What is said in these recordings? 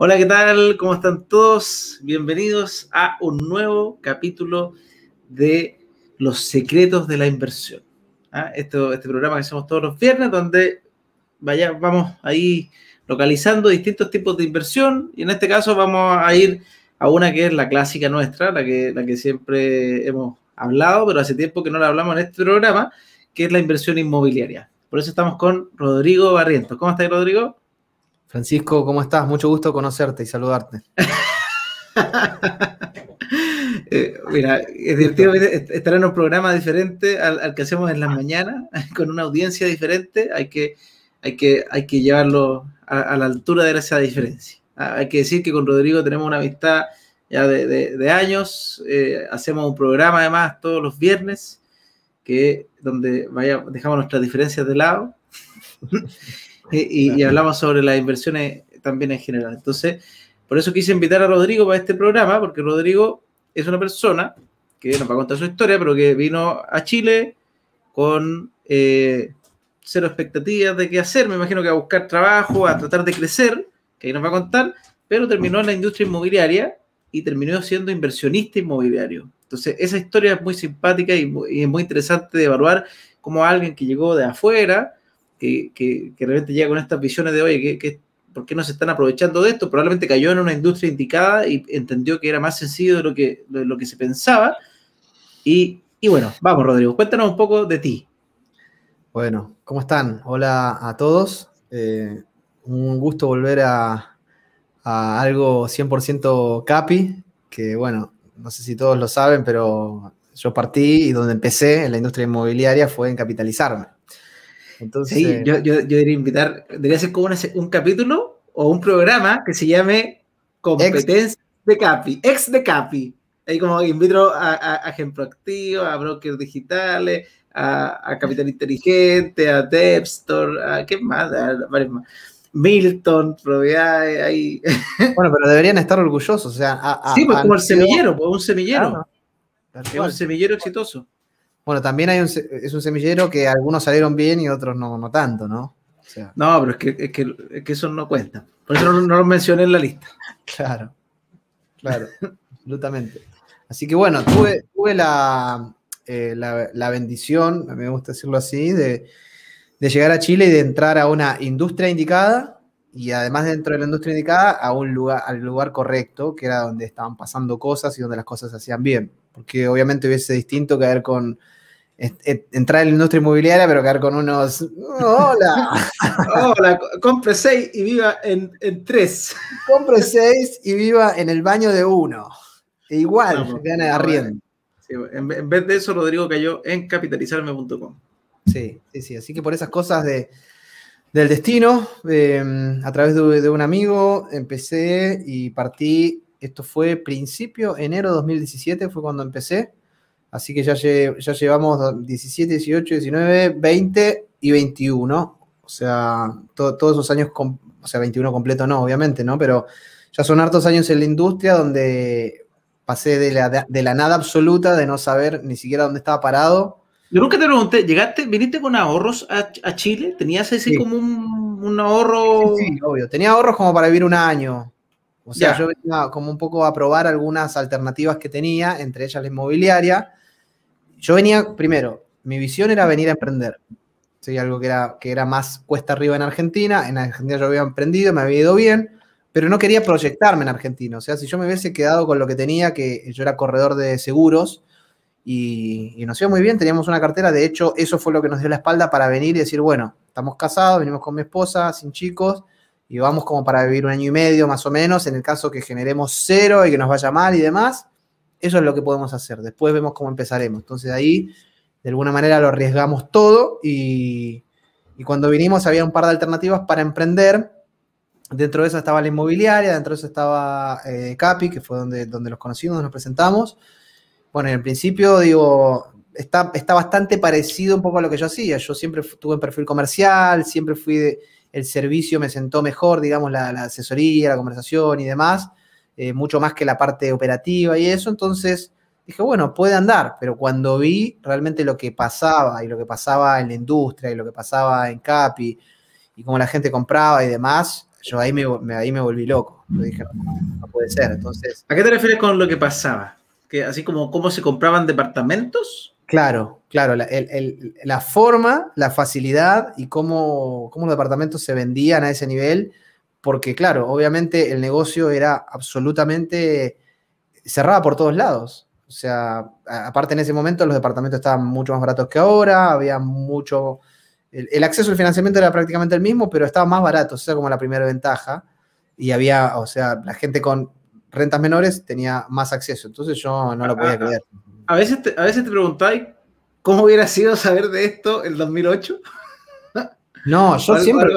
Hola, ¿qué tal? ¿Cómo están todos? Bienvenidos a un nuevo capítulo de Los secretos de la inversión. ¿ah? Esto, este programa que hacemos todos los viernes, donde vaya, vamos ahí localizando distintos tipos de inversión y en este caso vamos a ir a una que es la clásica nuestra, la que, la que siempre hemos hablado, pero hace tiempo que no la hablamos en este programa, que es la inversión inmobiliaria. Por eso estamos con Rodrigo Barrientos. ¿Cómo estás, Rodrigo? Francisco, ¿cómo estás? Mucho gusto conocerte y saludarte. Eh, mira, es divertido estar en un programa diferente al, que hacemos en las mañanas, con una audiencia diferente. Hay que, hay que, hay que llevarlo a la altura de esa diferencia. Ah, hay que decir que con Rodrigo tenemos una amistad ya de, años, eh, hacemos un programa además todos los viernes, que donde vaya, dejamos nuestras diferencias de lado y, hablamos sobre las inversiones también en general. Entonces, por eso quise invitar a Rodrigo para este programa, porque Rodrigo es una persona que nos va a contar su historia, pero que vino a Chile con eh, cero expectativas de qué hacer, me imagino que a buscar trabajo, a tratar de crecer que ahí nos va a contar, pero terminó mm. en la industria inmobiliaria y terminó siendo inversionista inmobiliario. Entonces, esa historia es muy simpática y, es muy interesante de evaluar cómo alguien que llegó de afuera, eh, que, realmente llega con estas visiones de, oye, ¿por qué no se están aprovechando de esto? Probablemente cayó en una industria indicada y entendió que era más sencillo de lo que, lo que se pensaba. Y, bueno, vamos, Rodrigo, cuéntanos un poco de ti. Bueno, ¿cómo están? Hola a todos. Eh, un gusto volver a, algo 100% Capi, que bueno, no sé si todos lo saben, pero yo partí y donde empecé en la industria inmobiliaria fue en capitalizarme. Entonces, sí, yo, yo, yo invitar, debería hacer como un capítulo o un programa que se llame Competencia de Capi, ex de Capi. Ahí como invito a, a, a Ejemplo Activo, a Brokers Digitales, a, a, Capital Inteligente, a DevStore, a qué más, a más. Milton, propiedades, ahí. Bueno, pero deberían estar orgullosos, o sea. sí, pues como el semillero, pues un semillero. un semillero exitoso. Bueno, también hay un, es un semillero que algunos salieron bien y otros no, no tanto, ¿no? no, pero es que, eso no cuenta. Por eso no, lo mencioné en la lista. Claro, claro, absolutamente. Así que bueno, tuve, tuve la, eh, la, la bendición, me gusta decirlo así, de, de llegar a Chile y de entrar a una industria indicada y además dentro de la industria indicada a un lugar, al lugar correcto, que era donde estaban pasando cosas y donde las cosas se hacían bien. Porque obviamente hubiese distinto caer con, entrar en la industria inmobiliaria, pero caer con unos. ¡Hola! ¡Hola! Compre seis y viva en, tres. Compre seis y viva en el baño de uno. E igual, arriendo. en, en, vez de eso, Rodrigo cayó en capitalizarme.com. Sí, sí, sí. Así que por esas cosas del destino, em, a través de, un amigo, empecé y partí. Esto fue principio enero de 2017, fue cuando empecé. Así que ya, llevamos 17, 18, 19, 20 y 21. O sea, todos esos años, o sea, 21 completo no, obviamente, ¿no? Pero ya son hartos años en la industria donde pasé de la, de la nada absoluta, de no saber ni siquiera dónde estaba parado, yo nunca te pregunté, ¿llegaste, viniste con ahorros a, Chile? ¿Tenías así como un, ahorro? Sí, obvio. Tenía ahorros como para vivir un año. O sea, yo venía como un poco a probar algunas alternativas que tenía, entre ellas la inmobiliaria. Yo venía, primero, mi visión era venir a emprender. Sí, algo que era, que era más cuesta arriba en Argentina. En Argentina yo había emprendido, me había ido bien, pero no quería proyectarme en Argentina. O sea, si yo me hubiese quedado con lo que tenía, que yo era corredor de seguros, y, nos iba muy bien, teníamos una cartera, de hecho eso fue lo que nos dio la espalda para venir y decir, bueno, estamos casados, venimos con mi esposa, sin chicos, y vamos como para vivir un año y medio más o menos, en el caso que generemos cero y que nos vaya mal y demás, eso es lo que podemos hacer, después vemos cómo empezaremos. Entonces ahí, de alguna manera, lo arriesgamos todo y, cuando vinimos había un par de alternativas para emprender. Dentro de eso estaba la inmobiliaria, dentro de eso estaba eh, Capi, que fue donde, donde los conocimos, nos presentamos. Bueno, en el principio, digo, está, está bastante parecido un poco a lo que yo hacía. Yo siempre tuve en perfil comercial, siempre fui de, el servicio me sentó mejor, digamos, la, asesoría, la conversación y demás, eh, mucho más que la parte operativa y eso. Entonces dije, bueno, puede andar, pero cuando vi realmente lo que pasaba y lo que pasaba en la industria y lo que pasaba en Capi y cómo la gente compraba y demás, yo ahí me, ahí me volví loco. dije, no, no puede ser. Entonces, ¿a qué te refieres con lo que pasaba? que así como cómo se compraban departamentos. Claro, claro, la, forma, la facilidad y cómo, cómo, los departamentos se vendían a ese nivel, porque claro, obviamente el negocio era absolutamente cerrada por todos lados. O sea, aparte en ese momento los departamentos estaban mucho más baratos que ahora, había mucho... El, el acceso al financiamiento era prácticamente el mismo, pero estaba más barato, o sea, como la primera ventaja. Y había, o sea, la gente con rentas menores tenía más acceso. Entonces yo no lo podía ah, ah, creer. A veces te, a veces preguntáis cómo hubiera sido saber de esto el 2008. No, yo siempre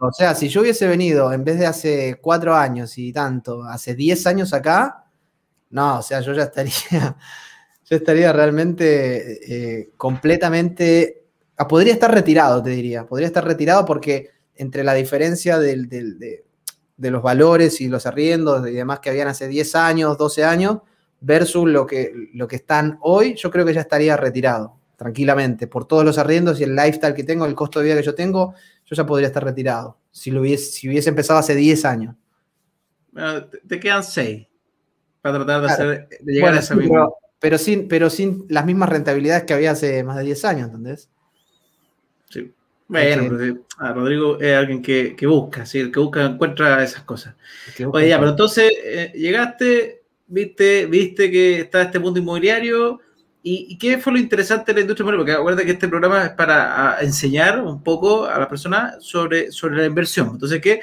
o sea, si yo hubiese venido en vez de hace cuatro años y tanto, hace diez años acá, no, o sea, yo ya estaría, yo estaría realmente eh, completamente, ah, podría estar retirado, te diría, podría estar retirado porque entre la diferencia del, del, de, de los valores y los arriendos y demás que habían hace 10 años, 12 años, versus lo que, lo que están hoy, yo creo que ya estaría retirado, tranquilamente. Por todos los arriendos y el lifestyle que tengo, el costo de vida que yo tengo, yo ya podría estar retirado, si, lo hubiese, si hubiese empezado hace 10 años. te quedan 6 para tratar de, llegar a ese mismo. sin, pero sin las mismas rentabilidades que había hace más de 10 años, ¿entendés? Bueno, Rodrigo es alguien que, busca, ¿sí? el que busca encuentra esas cosas. Oye, ya, pero entonces eh, llegaste, viste, viste que está este mundo inmobiliario. ¿Y, qué fue lo interesante de la industria inmobiliaria? Porque acuérdate que este programa es para enseñar un poco a la persona sobre, sobre la inversión. Entonces, ¿qué?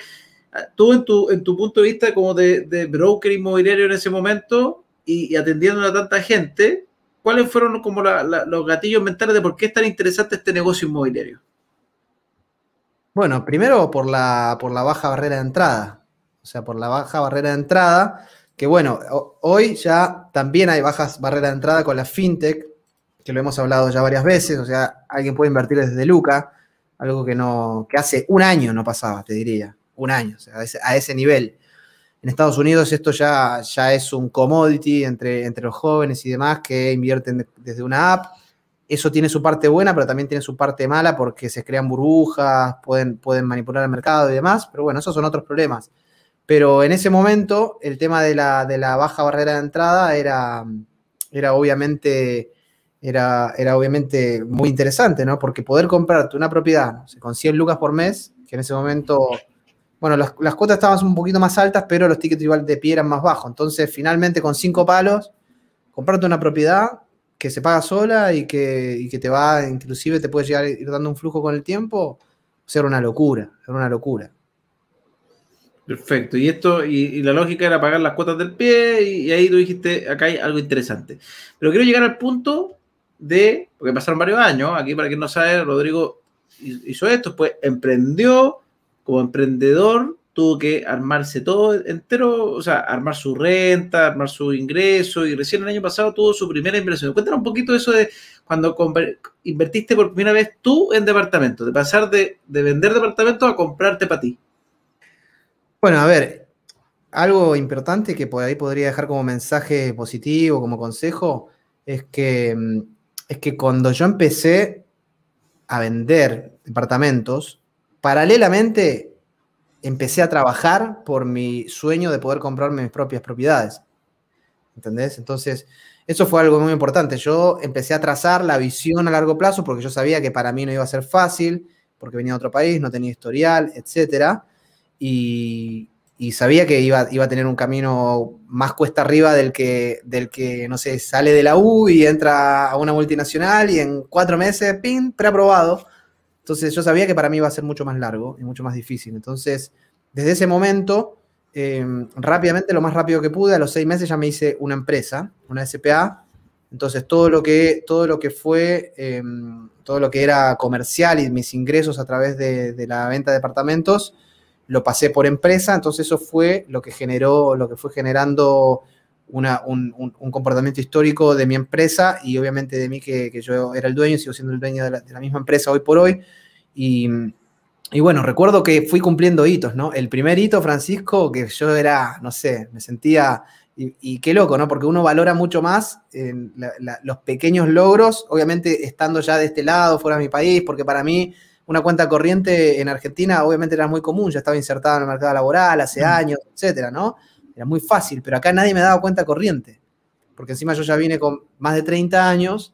Ah, tú en tu, en tu punto de vista como de, broker inmobiliario en ese momento y, atendiendo a tanta gente, ¿cuáles fueron como los gatillos mentales de por qué es tan interesante este negocio inmobiliario? Bueno, primero por la, por la baja barrera de entrada. O sea, por la baja barrera de entrada, que bueno, hoy ya también hay bajas barreras de entrada con la fintech, que lo hemos hablado ya varias veces, o sea, alguien puede invertir desde Luca, algo que no, que hace un año no pasaba, te diría, un año, o sea, a ese, a ese nivel. En Estados Unidos esto ya, ya es un commodity entre, entre los jóvenes y demás que invierten desde una app eso tiene su parte buena, pero también tiene su parte mala porque se crean burbujas, pueden, pueden manipular el mercado y demás, pero bueno, esos son otros problemas. Pero en ese momento, el tema de la, baja barrera de entrada era, era obviamente... Era, era, obviamente muy interesante, ¿no? Porque poder comprarte una propiedad con 100 lucas por mes, que en ese momento, bueno, las, las, cuotas estaban un poquito más altas, pero los tickets igual de pie eran más bajos. Entonces, finalmente con 5 palos, comprarte una propiedad que se paga sola y que, te va, inclusive te puede llegar ir dando un flujo con el tiempo, ser una locura, era una locura. Perfecto, y esto, y, la lógica era pagar las cuotas del pie, y, y, ahí tú dijiste, acá hay algo interesante. Pero quiero llegar al punto de, porque pasaron varios años, aquí para quien no sabe, Rodrigo hizo esto, pues emprendió como emprendedor, tuvo que armarse todo entero, o sea, armar su renta, armar su ingreso, y recién el año pasado tuvo su primera inversión. Cuéntanos un poquito eso de cuando invertiste por primera vez tú en departamento, de pasar de, vender departamentos a comprarte para ti. Bueno, a ver, algo importante que por ahí podría dejar como mensaje positivo, como consejo, es que, mm, es que cuando yo empecé a vender departamentos, paralelamente empecé a trabajar por mi sueño de poder comprarme mis propias propiedades. ¿Entendés? Entonces, eso fue algo muy importante. Yo empecé a trazar la visión a largo plazo porque yo sabía que para mí no iba a ser fácil, porque venía de otro país, no tenía historial, etc. Y, sabía que iba, iba, a tener un camino más cuesta arriba del que, del que, no sé, sale de la U y entra a una multinacional y en cuatro meses, pin, preaprobado. Entonces yo sabía que para mí iba a ser mucho más largo y mucho más difícil. Entonces, desde ese momento, em, rápidamente, lo más rápido que pude, a los seis meses ya me hice una empresa, una SPA. Entonces, todo lo que, todo lo que fue, em, todo lo que era comercial y mis ingresos a través de, de, la venta de departamentos, lo pasé por empresa. Entonces, eso fue lo que generó, lo que fue generando un, comportamiento histórico de mi empresa y obviamente de mí que, yo era el dueño, sigo siendo el dueño de la, misma empresa hoy por hoy. Y, bueno, recuerdo que fui cumpliendo hitos, ¿no? El primer hito, Francisco, que yo era, no sé, me sentía... Y, qué loco, ¿no? Porque uno valora mucho más eh, los pequeños logros, obviamente estando ya de este lado, fuera de mi país, porque para mí una cuenta corriente en Argentina obviamente era muy común, ya estaba insertada en el mercado laboral hace mm. años, etcétera, ¿no? Era muy fácil, pero acá nadie me daba cuenta corriente. Porque encima yo ya vine con más de 30 años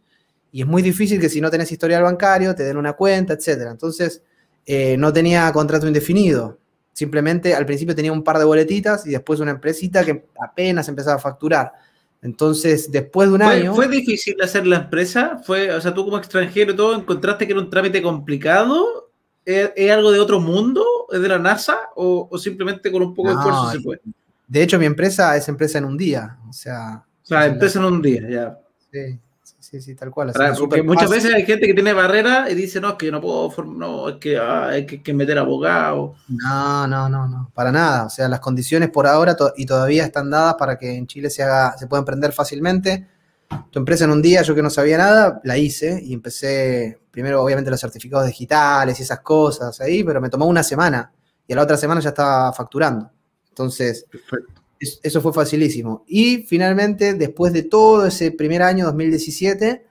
y es muy difícil que si no tenés historial bancario te den una cuenta, etc. Entonces, eh, no tenía contrato indefinido. Simplemente al principio tenía un par de boletitas y después una empresita que apenas empezaba a facturar. Entonces, después de un año. ¿Fue difícil hacer la empresa? ¿Fue, o sea, tú como extranjero y todo, encontraste que era un trámite complicado? ¿Es, algo de otro mundo? ¿Es de la NASA? ¿O, simplemente con un poco de esfuerzo se puede? De hecho, mi empresa es empresa en un día. O sea. O empresa en un día, ya. Sí, sí, sí, tal cual. muchas veces hay gente que tiene barrera y dice, no, es que no puedo, no, es que ah, hay que, meter abogado. No, no, no, no, para nada. O sea, las condiciones por ahora y todavía están dadas para que en Chile se haga, se pueda emprender fácilmente. Tu empresa en un día, yo que no sabía nada, la hice y empecé, primero obviamente los certificados digitales y esas cosas ahí, pero me tomó una semana y a la otra semana ya estaba facturando. Entonces, eso fue facilísimo. Y finalmente, después de todo ese primer año, 2017,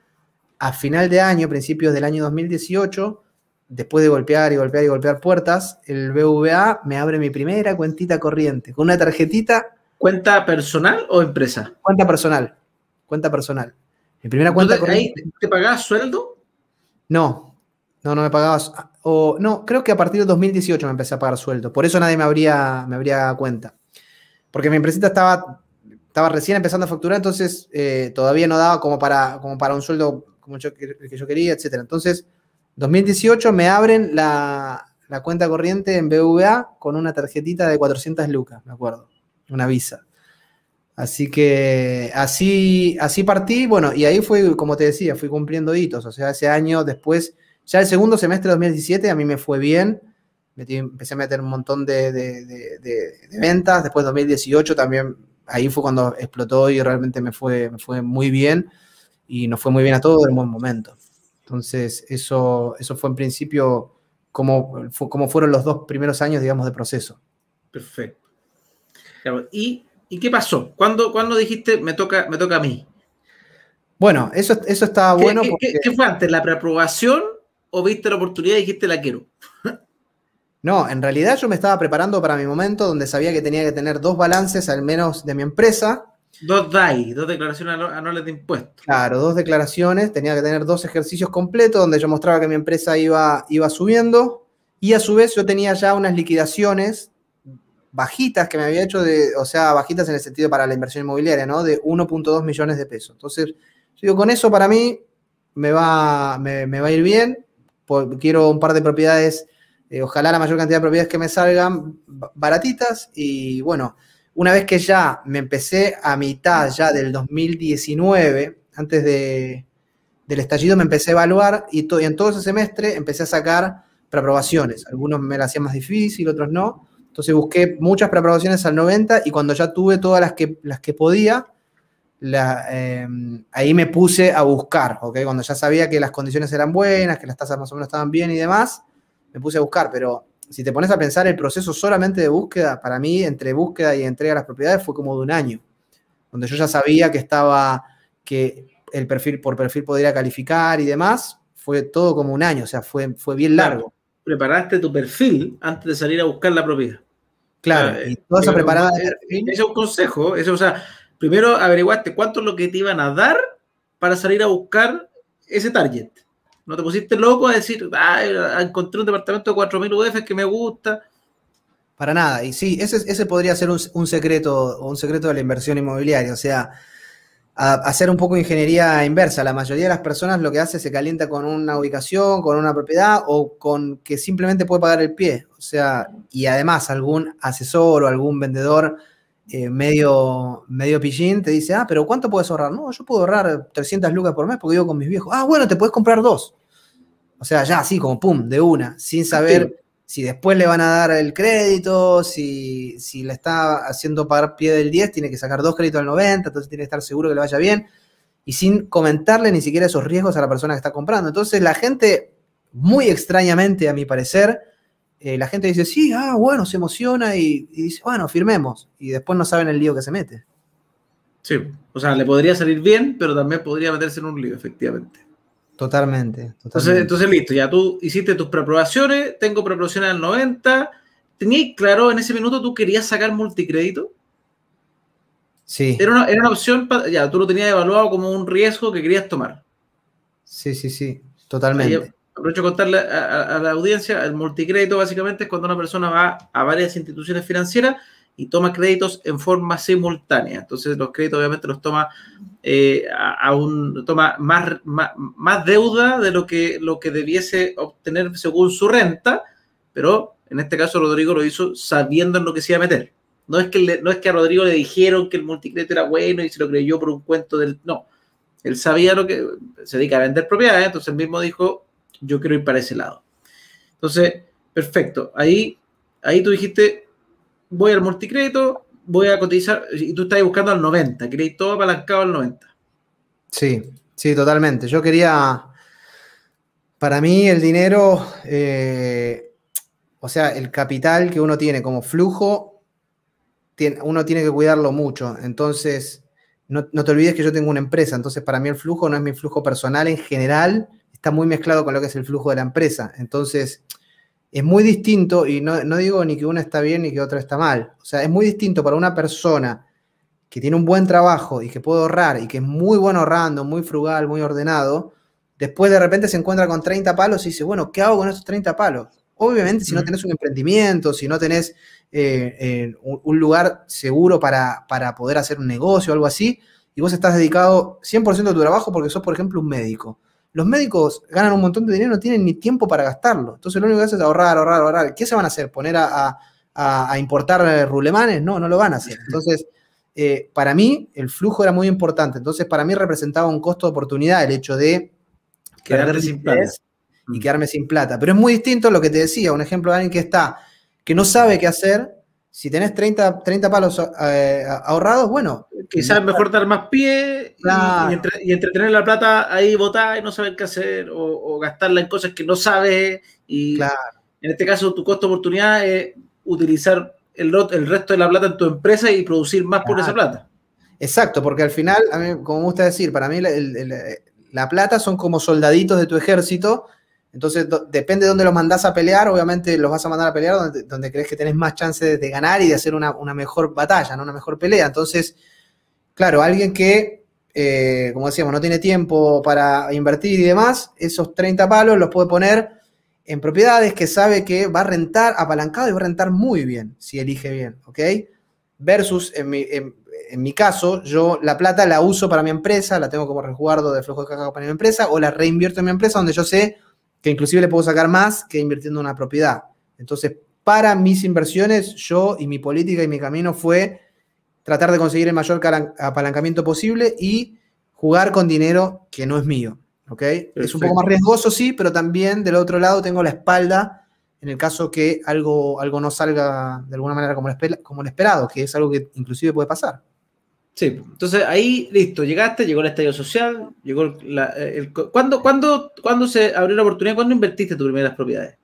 a final de año, principios del año 2018, después de golpear y golpear y golpear puertas, el BVA me abre mi primera cuentita corriente, con una tarjetita. ¿Cuenta personal o empresa? Cuenta personal. Cuenta personal. Mi primera cuenta te, corriente. ¿Te pagabas sueldo? No, no, no me pagabas o no, creo que a partir de 2018 me empecé a pagar sueldo, por eso nadie me habría, me habría dado cuenta, porque mi empresa estaba, estaba recién empezando a facturar, entonces eh, todavía no daba como para, como para un sueldo como yo, que yo quería, etc. Entonces, 2018 me abren la, cuenta corriente en BVA con una tarjetita de 400 lucas, me acuerdo, una visa. Así que así, así partí, bueno, y ahí fue, como te decía, fui cumpliendo hitos, o sea, ese año después ya el segundo semestre de 2017 a mí me fue bien, empecé a meter un montón de, de, de, de, ventas, después 2018 también, ahí fue cuando explotó y realmente me fue, fue muy bien y nos fue muy bien a todos en buen momento. Entonces, eso, eso fue en principio como, como fueron los dos primeros años, digamos, de proceso. Perfecto. ¿Y, qué pasó? ¿Cuándo, dijiste me toca, me toca a mí? Bueno, eso, eso está bueno. porque... qué fue antes? ¿La preaprobación o viste la oportunidad y dijiste la quiero? no, en realidad yo me estaba preparando para mi momento donde sabía que tenía que tener dos balances al menos de mi empresa. Dos DAI, dos declaraciones anuales de impuestos. Claro, dos declaraciones, tenía que tener dos ejercicios completos donde yo mostraba que mi empresa iba, iba subiendo y a su vez yo tenía ya unas liquidaciones bajitas que me había hecho, de, o sea, bajitas en el sentido para la inversión inmobiliaria, ¿no? De 1.2 millones de pesos. Entonces, yo con eso para mí me va, me va a ir bien, quiero un par de propiedades, eh, ojalá la mayor cantidad de propiedades que me salgan baratitas y bueno, una vez que ya me empecé a mitad ya del 2019, antes de, del estallido me empecé a evaluar y, en todo ese semestre empecé a sacar preaprobaciones. Algunos me la hacían más difícil, otros no. Entonces busqué muchas preaprobaciones al 90 y cuando ya tuve todas las que, las que podía, la, em, ahí me puse a buscar, ¿ok? Cuando ya sabía que las condiciones eran buenas, que las tasas más o menos estaban bien y demás, me puse a buscar, pero si te pones a pensar el proceso solamente de búsqueda, para mí entre búsqueda y entrega de las propiedades fue como de un año, donde yo ya sabía que estaba, que el perfil por perfil podría calificar y demás, fue todo como un año, o sea, fue, fue bien largo. Preparaste tu perfil antes de salir a buscar la propiedad. Claro, y eh, toda esa preparada. Eh, ese es un consejo, eso, o sea, primero averiguaste cuánto es lo que te iban a dar para salir a buscar ese target. No te pusiste loco a decir, ah, eh, encontré un departamento de 4.000 UF que me gusta. Para nada. Y sí, ese, ese podría ser un, un, secreto, un secreto de la inversión inmobiliaria. O sea, hacer un poco de ingeniería inversa. La mayoría de las personas lo que hace es se calienta con una ubicación, con una propiedad o con que simplemente puede pagar el pie. O sea, y además algún asesor o algún vendedor eh, medio, medio pillín, te dice, ah, pero ¿cuánto puedes ahorrar? No, yo puedo ahorrar 300 lucas por mes porque vivo con mis viejos. Ah, bueno, te puedes comprar dos. O sea, ya así, como pum, de una, sin saber si después le van a dar el crédito, si, si le está haciendo pagar pie del 10, tiene que sacar dos créditos al 90, entonces tiene que estar seguro que le vaya bien, y sin comentarle ni siquiera esos riesgos a la persona que está comprando. Entonces la gente, muy extrañamente a mi parecer, eh, la gente dice, sí, ah, bueno, se emociona y, dice, bueno, firmemos. Y después no saben el lío que se mete. Sí, o sea, le podría salir bien, pero también podría meterse en un lío, efectivamente. Totalmente. totalmente. Entonces, entonces, listo, ya tú hiciste tus preaprobaciones, tengo preaprobaciones al 90. ¿Tenías claro en ese minuto tú querías sacar multicrédito? Sí. Era una, era una opción, ya, tú lo tenías evaluado como un riesgo que querías tomar. Sí, sí, sí, totalmente aprovecho hecho contarle a, la audiencia, el multicrédito básicamente es cuando una persona va a varias instituciones financieras y toma créditos en forma simultánea. Entonces los créditos obviamente los toma eh, a, un toma más, más, deuda de lo que lo que debiese obtener según su renta, pero en este caso Rodrigo lo hizo sabiendo en lo que se iba a meter. No es que no es que a Rodrigo le dijeron que el multicrédito era bueno y se lo creyó por un cuento del no. Él sabía lo que se dedica a vender propiedades, entonces él mismo dijo, yo quiero ir para ese lado. Entonces, perfecto. Ahí, ahí tú dijiste, voy al multicrédito, voy a cotizar, y tú estás buscando al 90, crédito todo apalancado al 90. Sí, sí, totalmente. Yo quería, para mí el dinero, eh, o sea, el capital que uno tiene como flujo, uno tiene que cuidarlo mucho. Entonces, no, no, te olvides que yo tengo una empresa, entonces para mí el flujo no es mi flujo personal en general, está muy mezclado con lo que es el flujo de la empresa. Entonces, es muy distinto, y no, digo ni que una está bien ni que otra está mal. O sea, es muy distinto para una persona que tiene un buen trabajo y que puede ahorrar y que es muy bueno ahorrando, muy frugal, muy ordenado. Después de repente se encuentra con 30 palos y dice, bueno, ¿qué hago con estos 30 palos? Obviamente, si no mm. tenés un emprendimiento, si no tenés eh, eh, un lugar seguro para, poder hacer un negocio o algo así, y vos estás dedicado 100% a tu trabajo porque sos, por ejemplo, un médico los médicos ganan un montón de dinero, no tienen ni tiempo para gastarlo. Entonces lo único que hacen es ahorrar, ahorrar, ahorrar. ¿Qué se van a hacer? ¿Poner a, importar eh, rulemanes? No, no lo van a hacer. Entonces, eh, para mí el flujo era muy importante. Entonces, para mí representaba un costo de oportunidad el hecho de quedarme sin plata. Y mm. quedarme sin plata. Pero es muy distinto a lo que te decía, un ejemplo de alguien que está, que no sabe qué hacer si tenés 30, 30 palos eh, ahorrados, bueno. Quizás mejor dar más pie y, entretener la plata ahí botada y no saber qué hacer o, gastarla en cosas que no sabes. Y en este caso, tu costo oportunidad es utilizar el, el resto de la plata en tu empresa y producir más por esa plata. Exacto, porque al final, como me gusta decir, para mí la plata son como soldaditos de tu ejército entonces, depende de dónde los mandás a pelear, obviamente los vas a mandar a pelear donde, crees que tenés más chances de ganar y de hacer una, mejor batalla, ¿no? una mejor pelea. Entonces, claro, alguien que, eh, como decíamos, no tiene tiempo para invertir y demás, esos 30 palos los puede poner en propiedades que sabe que va a rentar apalancado y va a rentar muy bien, si elige bien, ¿ok? Versus, en mi, mi caso, yo la plata la uso para mi empresa, la tengo como resguardo de flujo de caja para mi empresa, o la reinvierto en mi empresa, donde yo sé que inclusive le puedo sacar más que invirtiendo en una propiedad. Entonces, para mis inversiones, yo y mi política y mi camino fue tratar de conseguir el mayor apalancamiento posible y jugar con dinero que no es mío. ¿ok? Es un poco más riesgoso, sí, pero también del otro lado tengo la espalda en el caso que algo, algo no salga de alguna manera como como lo esperado, que es algo que inclusive puede pasar. Sí, entonces ahí, listo, llegaste, llegó el estadio social, llegó el, la, eh, ¿cuándo, se abrió la oportunidad? ¿Cuándo invertiste tus primeras propiedades?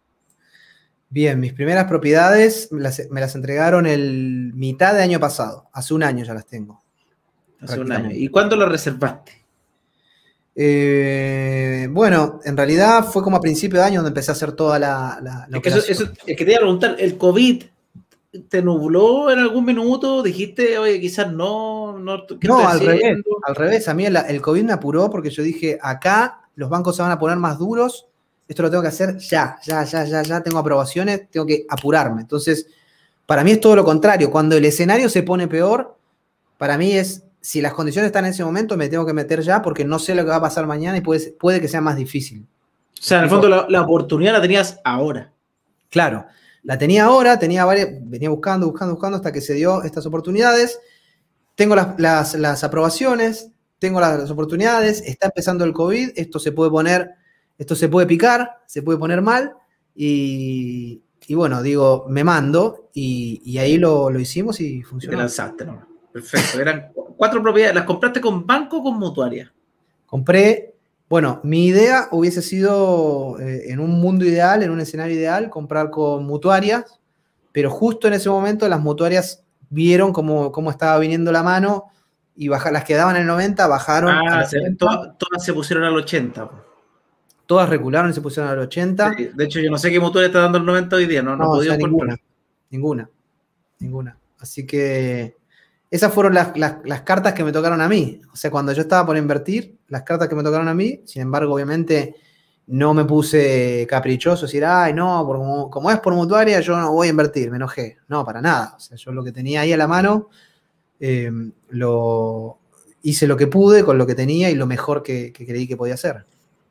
Bien, mis primeras propiedades me las, entregaron el mitad de año pasado, hace un año ya las tengo. Hace un año. ¿Y cuándo las reservaste? Eh, bueno, en realidad fue como a principio de año donde empecé a hacer toda la... que eso, es que te iba a preguntar, el COVID te nubló en algún minuto? ¿Dijiste, oye, quizás no? No, al revés, al revés. A mí el, COVID me apuró porque yo dije, acá los bancos se van a poner más duros, esto lo tengo que hacer ya, ya, ya, ya, ya, tengo aprobaciones, tengo que apurarme. Entonces, para mí es todo lo contrario. Cuando el escenario se pone peor, para mí es, si las condiciones están en ese momento, me tengo que meter ya porque no sé lo que va a pasar mañana y puede, puede que sea más difícil. O sea, en el fondo la oportunidad la tenías ahora. Claro. La tenía ahora, tenía varias, venía buscando, buscando, buscando hasta que se dio estas oportunidades. Tengo las, aprobaciones, tengo las, oportunidades, está empezando el COVID, esto se puede poner, esto se puede picar, se puede poner mal y, bueno, digo, me mando y, y ahí lo, lo, hicimos y funcionó. Perfecto, eran cuatro propiedades, ¿las compraste con banco o con mutuaria? Compré bueno, mi idea hubiese sido, eh, en un mundo ideal, en un escenario ideal, comprar con mutuarias, pero justo en ese momento las mutuarias vieron cómo, cómo estaba viniendo la mano y baja, las que daban el 90 bajaron. Ah, todas, se pusieron al 80. Todas recularon y se pusieron al 80. de hecho, yo no sé qué mutuaria está dando el 90 hoy día, no, no, no o ninguna, ninguna, ninguna. Así que esas fueron las, cartas que me tocaron a mí. O sea, cuando yo estaba por invertir, las cartas que me tocaron a mí, sin embargo, obviamente no me puse caprichoso, decir, ay, no, como, es por mutuaria, yo no voy a invertir, me enojé. No, para nada. O sea, yo lo que tenía ahí a la mano, em, lo hice lo que pude con lo que tenía y lo mejor que, creí que podía hacer.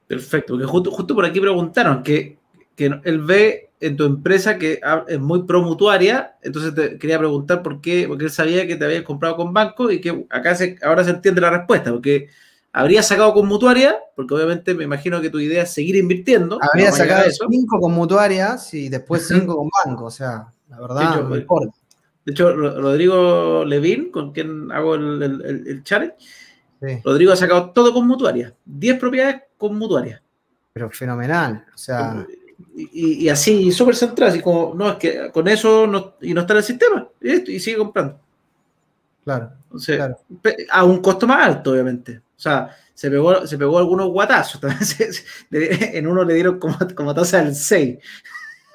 Perfecto, porque justo, justo por aquí preguntaron que, que él ve en tu empresa que es muy promutuaria, entonces te quería preguntar por qué, porque él sabía que te habías comprado con banco y que acá se, ahora se entiende la respuesta, porque habrías sacado con mutuaria, porque obviamente me imagino que tu idea es seguir invirtiendo. Habría sacado cinco con mutuarias y después cinco con banco, o sea, la verdad, pues, de hecho, Rodrigo Levin, con quien hago el, el, challenge, Rodrigo ha sacado todo con mutuaria, 10 propiedades con mutuaria. Pero fenomenal, o sea y, así, súper centrado, así como, no, es que con eso y no está en el sistema, y, sigue comprando. Claro, A un costo más alto, obviamente. O sea, se pegó, se pegó algunos guatazos. También en uno le dieron como, como tasa del 6.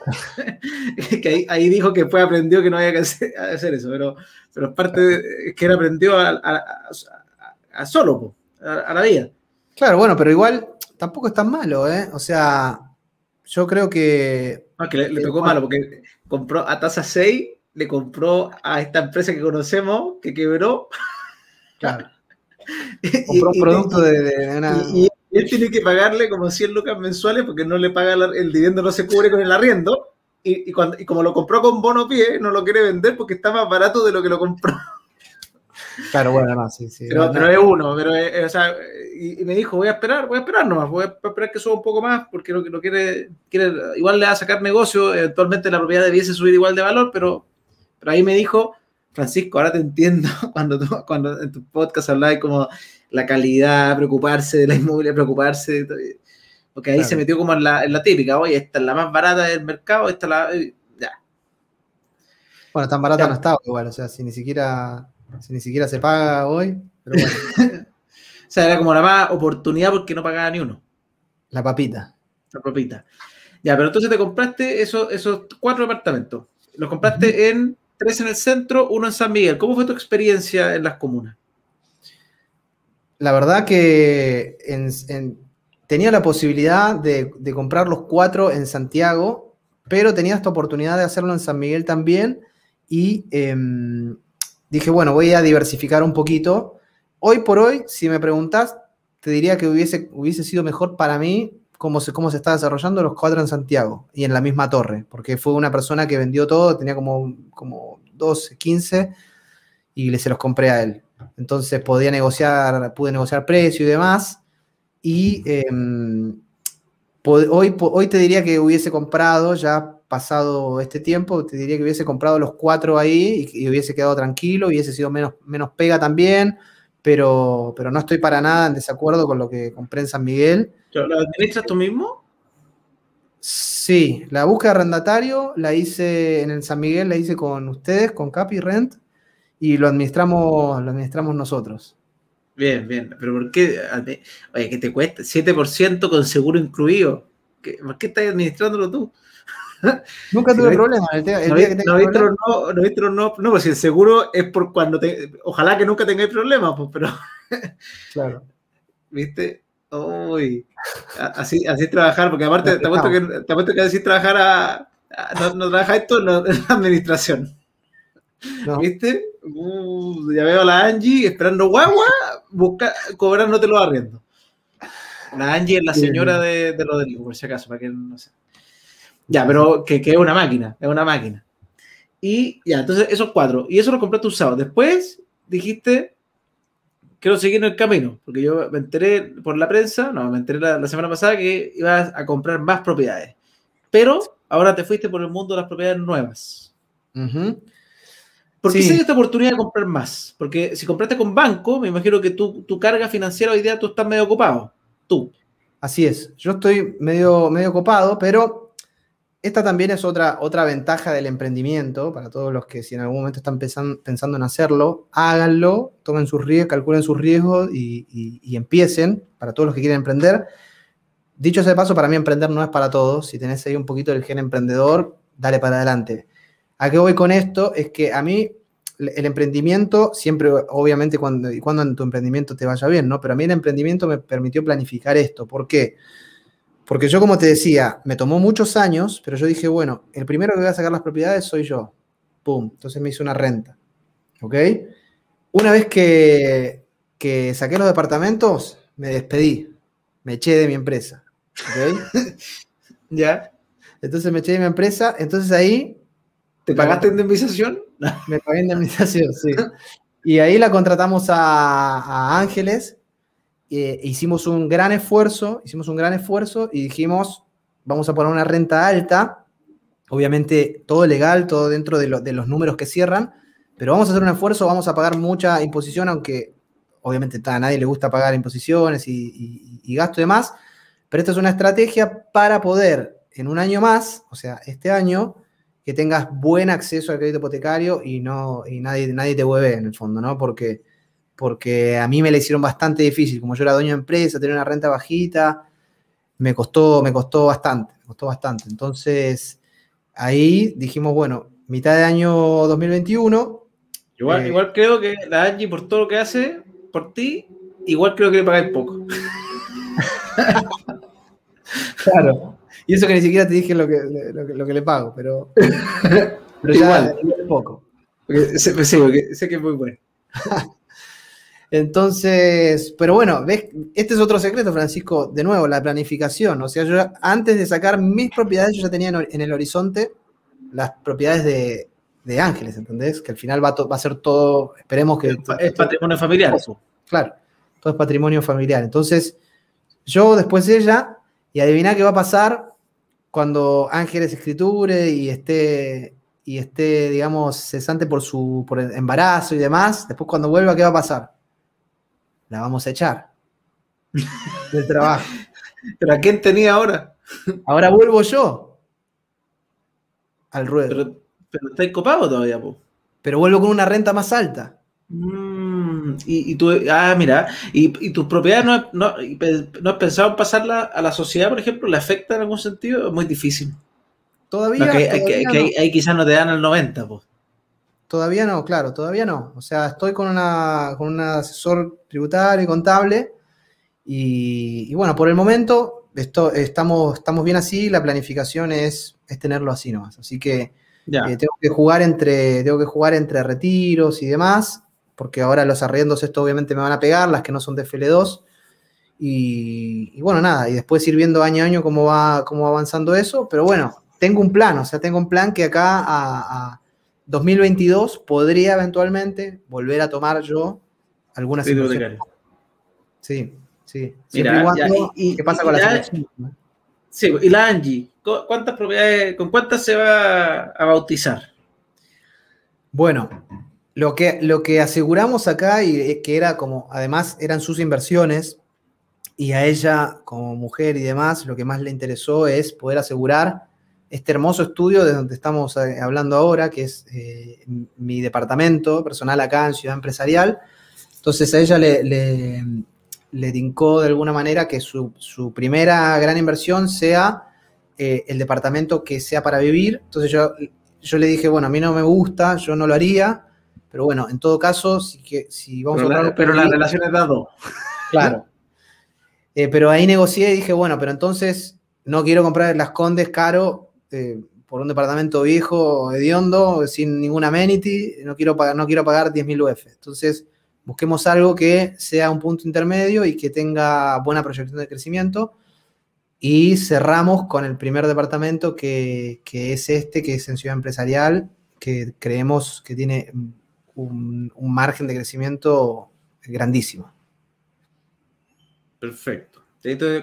que ahí, dijo que después aprendió que no había que hacer, eso, pero, pero parte que él aprendió a, solo, a, la vida. Claro, bueno, pero igual tampoco es tan malo, ¿eh? O sea, yo creo que. Ah, le, tocó malo, porque compró a tasa 6, le compró a esta empresa que conocemos, que quebró. Claro. compró un producto de, y, él tiene que pagarle como 100 lucas mensuales porque no le paga el dividendo, no se cubre con el arriendo. Y, y como lo compró con bono pie, no lo quiere vender porque está más barato de lo que lo compró. Claro, bueno, sí, sí. Pero, es uno, pero eh, o sea, y, me dijo, voy a esperar, voy a esperar nomás, voy a esperar que suba un poco más, porque lo que no quiere, quiere, igual le va a sacar negocio, eventualmente la propiedad debiese subir igual de valor, pero, pero ahí me dijo, Francisco, ahora te entiendo cuando, cuando en tu podcast hablabas como la calidad, preocuparse de la inmobiliaria, preocuparse Porque ahí se metió como en la, típica, oye, esta es la más barata del mercado, esta es la... Eh, ya. Bueno, tan barata no estaba igual, o sea, si ni siquiera si ni siquiera se paga hoy, pero o sea, era como la más oportunidad porque no pagaba ni uno. La papita. La papita. Ya, pero entonces te compraste esos, esos cuatro apartamentos. Los compraste en tres en el centro, uno en San Miguel. ¿Cómo fue tu experiencia en las comunas? La verdad que tenía la posibilidad de, comprar los cuatro en Santiago, pero tenía esta oportunidad de hacerlo en San Miguel también. Y em, dije, bueno, voy a diversificar un poquito. Hoy por hoy, si me preguntas, te diría que hubiese, hubiese sido mejor para mí cómo se, cómo se está desarrollando los cuatro en Santiago y en la misma torre, porque fue una persona que vendió todo, tenía como, como 12, 15 y le se los compré a él. Entonces podía negociar, pude negociar precio y demás. Y em, hoy, hoy te diría que hubiese comprado ya pasado este tiempo, te diría que hubiese comprado los cuatro ahí y, hubiese quedado tranquilo, hubiese sido menos, menos pega también, pero, pero no estoy para nada en desacuerdo con lo que compré en San Miguel. ¿Lo administras tú mismo? Sí, la búsqueda de arrendatario la hice en el San Miguel, la hice con ustedes, con Capi Rent, y lo administramos, lo administramos nosotros. Bien, bien, pero ¿por qué? Oye, ¿qué te cuesta? 7% con seguro incluido. ¿Por qué estás administrándolo tú? Nunca tuve problemas. no, no, no, pues si el seguro es por cuando te, ojalá que nunca tengáis problemas, pues, pero. claro. ¿Viste? Uy, así, así trabajar, porque aparte te apuesto que, te apuesto que así trabajar a, no, trabaja esto en la administración. ¿Viste? Uh, ya veo a la Angie esperando guagua, busca, cobrándote lo arriendo. La Angie es la señora de, de Rodrigo, por si acaso, para que no sé. Ya, pero que, que, es una máquina, es una máquina. Y ya, entonces esos cuatro. Y eso lo compraste usado. Después dijiste, quiero seguir en el camino, porque yo me enteré por la prensa, no, me enteré la, semana pasada que ibas a comprar más propiedades. Pero ahora te fuiste por el mundo de las propiedades nuevas. Porque ¿Por qué esta oportunidad de comprar más? Porque si compraste con banco, me imagino que tu, carga financiera hoy día tú estás medio ocupado. Tú. Así es. Yo estoy medio, medio ocupado, pero esta también es otra, otra ventaja del emprendimiento para todos los que si en algún momento están pensando en hacerlo, háganlo, tomen sus riesgos, calculen sus riesgos y, empiecen para todos los que quieren emprender. Dicho ese paso, para mí emprender no es para todos. Si tenés ahí un poquito del gen emprendedor, dale para adelante. ¿A qué voy con esto? Es que a mí el emprendimiento, siempre, obviamente, cuando, cuando en tu emprendimiento te vaya bien, ¿no? Pero a mí el emprendimiento me permitió planificar esto. ¿Por qué? Porque yo, como te decía, me tomó muchos años, pero yo dije, bueno, el primero que voy a sacar las propiedades soy yo. Pum. Entonces me hice una renta. ¿Ok? Una vez que, que saqué los departamentos, me despedí. Me eché de mi empresa. ¿Ok? ¿Ya? Entonces me eché de mi empresa. Entonces ahí. ¿Te pagaste indemnización? Me pagué indemnización, sí. Y ahí la contratamos a, a Ángeles, eh, hicimos un gran esfuerzo, hicimos un gran esfuerzo y dijimos, vamos a poner una renta alta, obviamente todo legal, todo dentro de, los números que cierran, pero vamos a hacer un esfuerzo, vamos a pagar mucha imposición, aunque obviamente a nadie le gusta pagar imposiciones y, gasto y demás, pero esta es una estrategia para poder en un año más, o sea, este año, que tengas buen acceso al crédito hipotecario y no y nadie, nadie te hueve en el fondo, ¿no? Porque porque a mí me la hicieron bastante difícil, como yo era dueño de empresa, tenía una renta bajita, me costó, me costó bastante, costó bastante. Entonces, ahí dijimos, bueno, mitad de año 2021. Eh, igual, creo que la Angie, por todo lo que hace, por ti, igual creo que le pagáis poco. claro. Y eso que ni siquiera te dije lo que, lo que, le pago, pero, pero igual, poco. sí, sé que es muy bueno. Entonces, pero bueno, ¿ves? este es otro secreto, Francisco, de nuevo, la planificación. O sea, yo antes de sacar mis propiedades, yo ya tenía en el horizonte las propiedades de, Ángeles, ¿entendés? Que al final va, a ser todo, esperemos que... Es, patrimonio familiar Claro, todo es patrimonio familiar. Entonces, yo después de ella, y adivina qué va a pasar cuando Ángeles escriture y esté y esté, digamos, cesante por su por embarazo y demás, después cuando vuelva, ¿qué va a pasar? la vamos a echar de trabajo. ¿Pero a quién tenía ahora? Ahora vuelvo yo al ruedo. Pero, está estáis copado todavía, po. Pero vuelvo con una renta más alta. Mm, y, tú, ah, mira, y, y tus propiedades no, no, has pensado en pasarla a la sociedad, por ejemplo, ¿le afecta en algún sentido? Es muy difícil. Todavía. que, Ahí, quizás no te dan el 90, pues Todavía no, claro, todavía no. O sea, estoy con, una, con un asesor tributario y contable y, bueno, por el momento esto, estamos, estamos bien así, la planificación es, tenerlo así nomás. Así que eh, tengo, que jugar entre, tengo que jugar entre retiros y demás, porque ahora los arriendos esto obviamente me van a pegar, las que no son de FL2. Y, bueno, nada, y después ir viendo año a año cómo va, cómo avanzando eso, pero bueno, tengo un plan, o sea, tengo un plan que acá a 2022 podría eventualmente volver a tomar yo algunas sí, sí, sí. y, ¿Qué pasa con la, Sí, y la Angie, ¿cuántas propiedades, ¿con cuántas se va a bautizar? Bueno, lo que, lo que aseguramos acá y que era como, además eran sus inversiones y a ella como mujer y demás, lo que más le interesó es poder asegurar este hermoso estudio de donde estamos eh, hablando ahora, que es eh, mi departamento personal acá en Ciudad Empresarial. Entonces a ella le, le, de alguna manera que su, primera gran inversión sea eh, el departamento que sea para vivir. Entonces yo, yo le dije, bueno, a mí no me gusta, yo no lo haría, pero bueno, en todo caso, si, que, si vamos a... hablar pero la relación es dado. Claro. pero ahí negocié y dije, bueno, pero entonces no quiero comprar las Condes caro este, por un departamento viejo, hediondo, sin ninguna amenity, no quiero pagar, no quiero pagar 10.000 UF. Entonces, busquemos algo que sea un punto intermedio y que tenga buena proyección de crecimiento. Y cerramos con el primer departamento que, es este, que es en Ciudad Empresarial, que creemos que tiene un margen de crecimiento grandísimo. Perfecto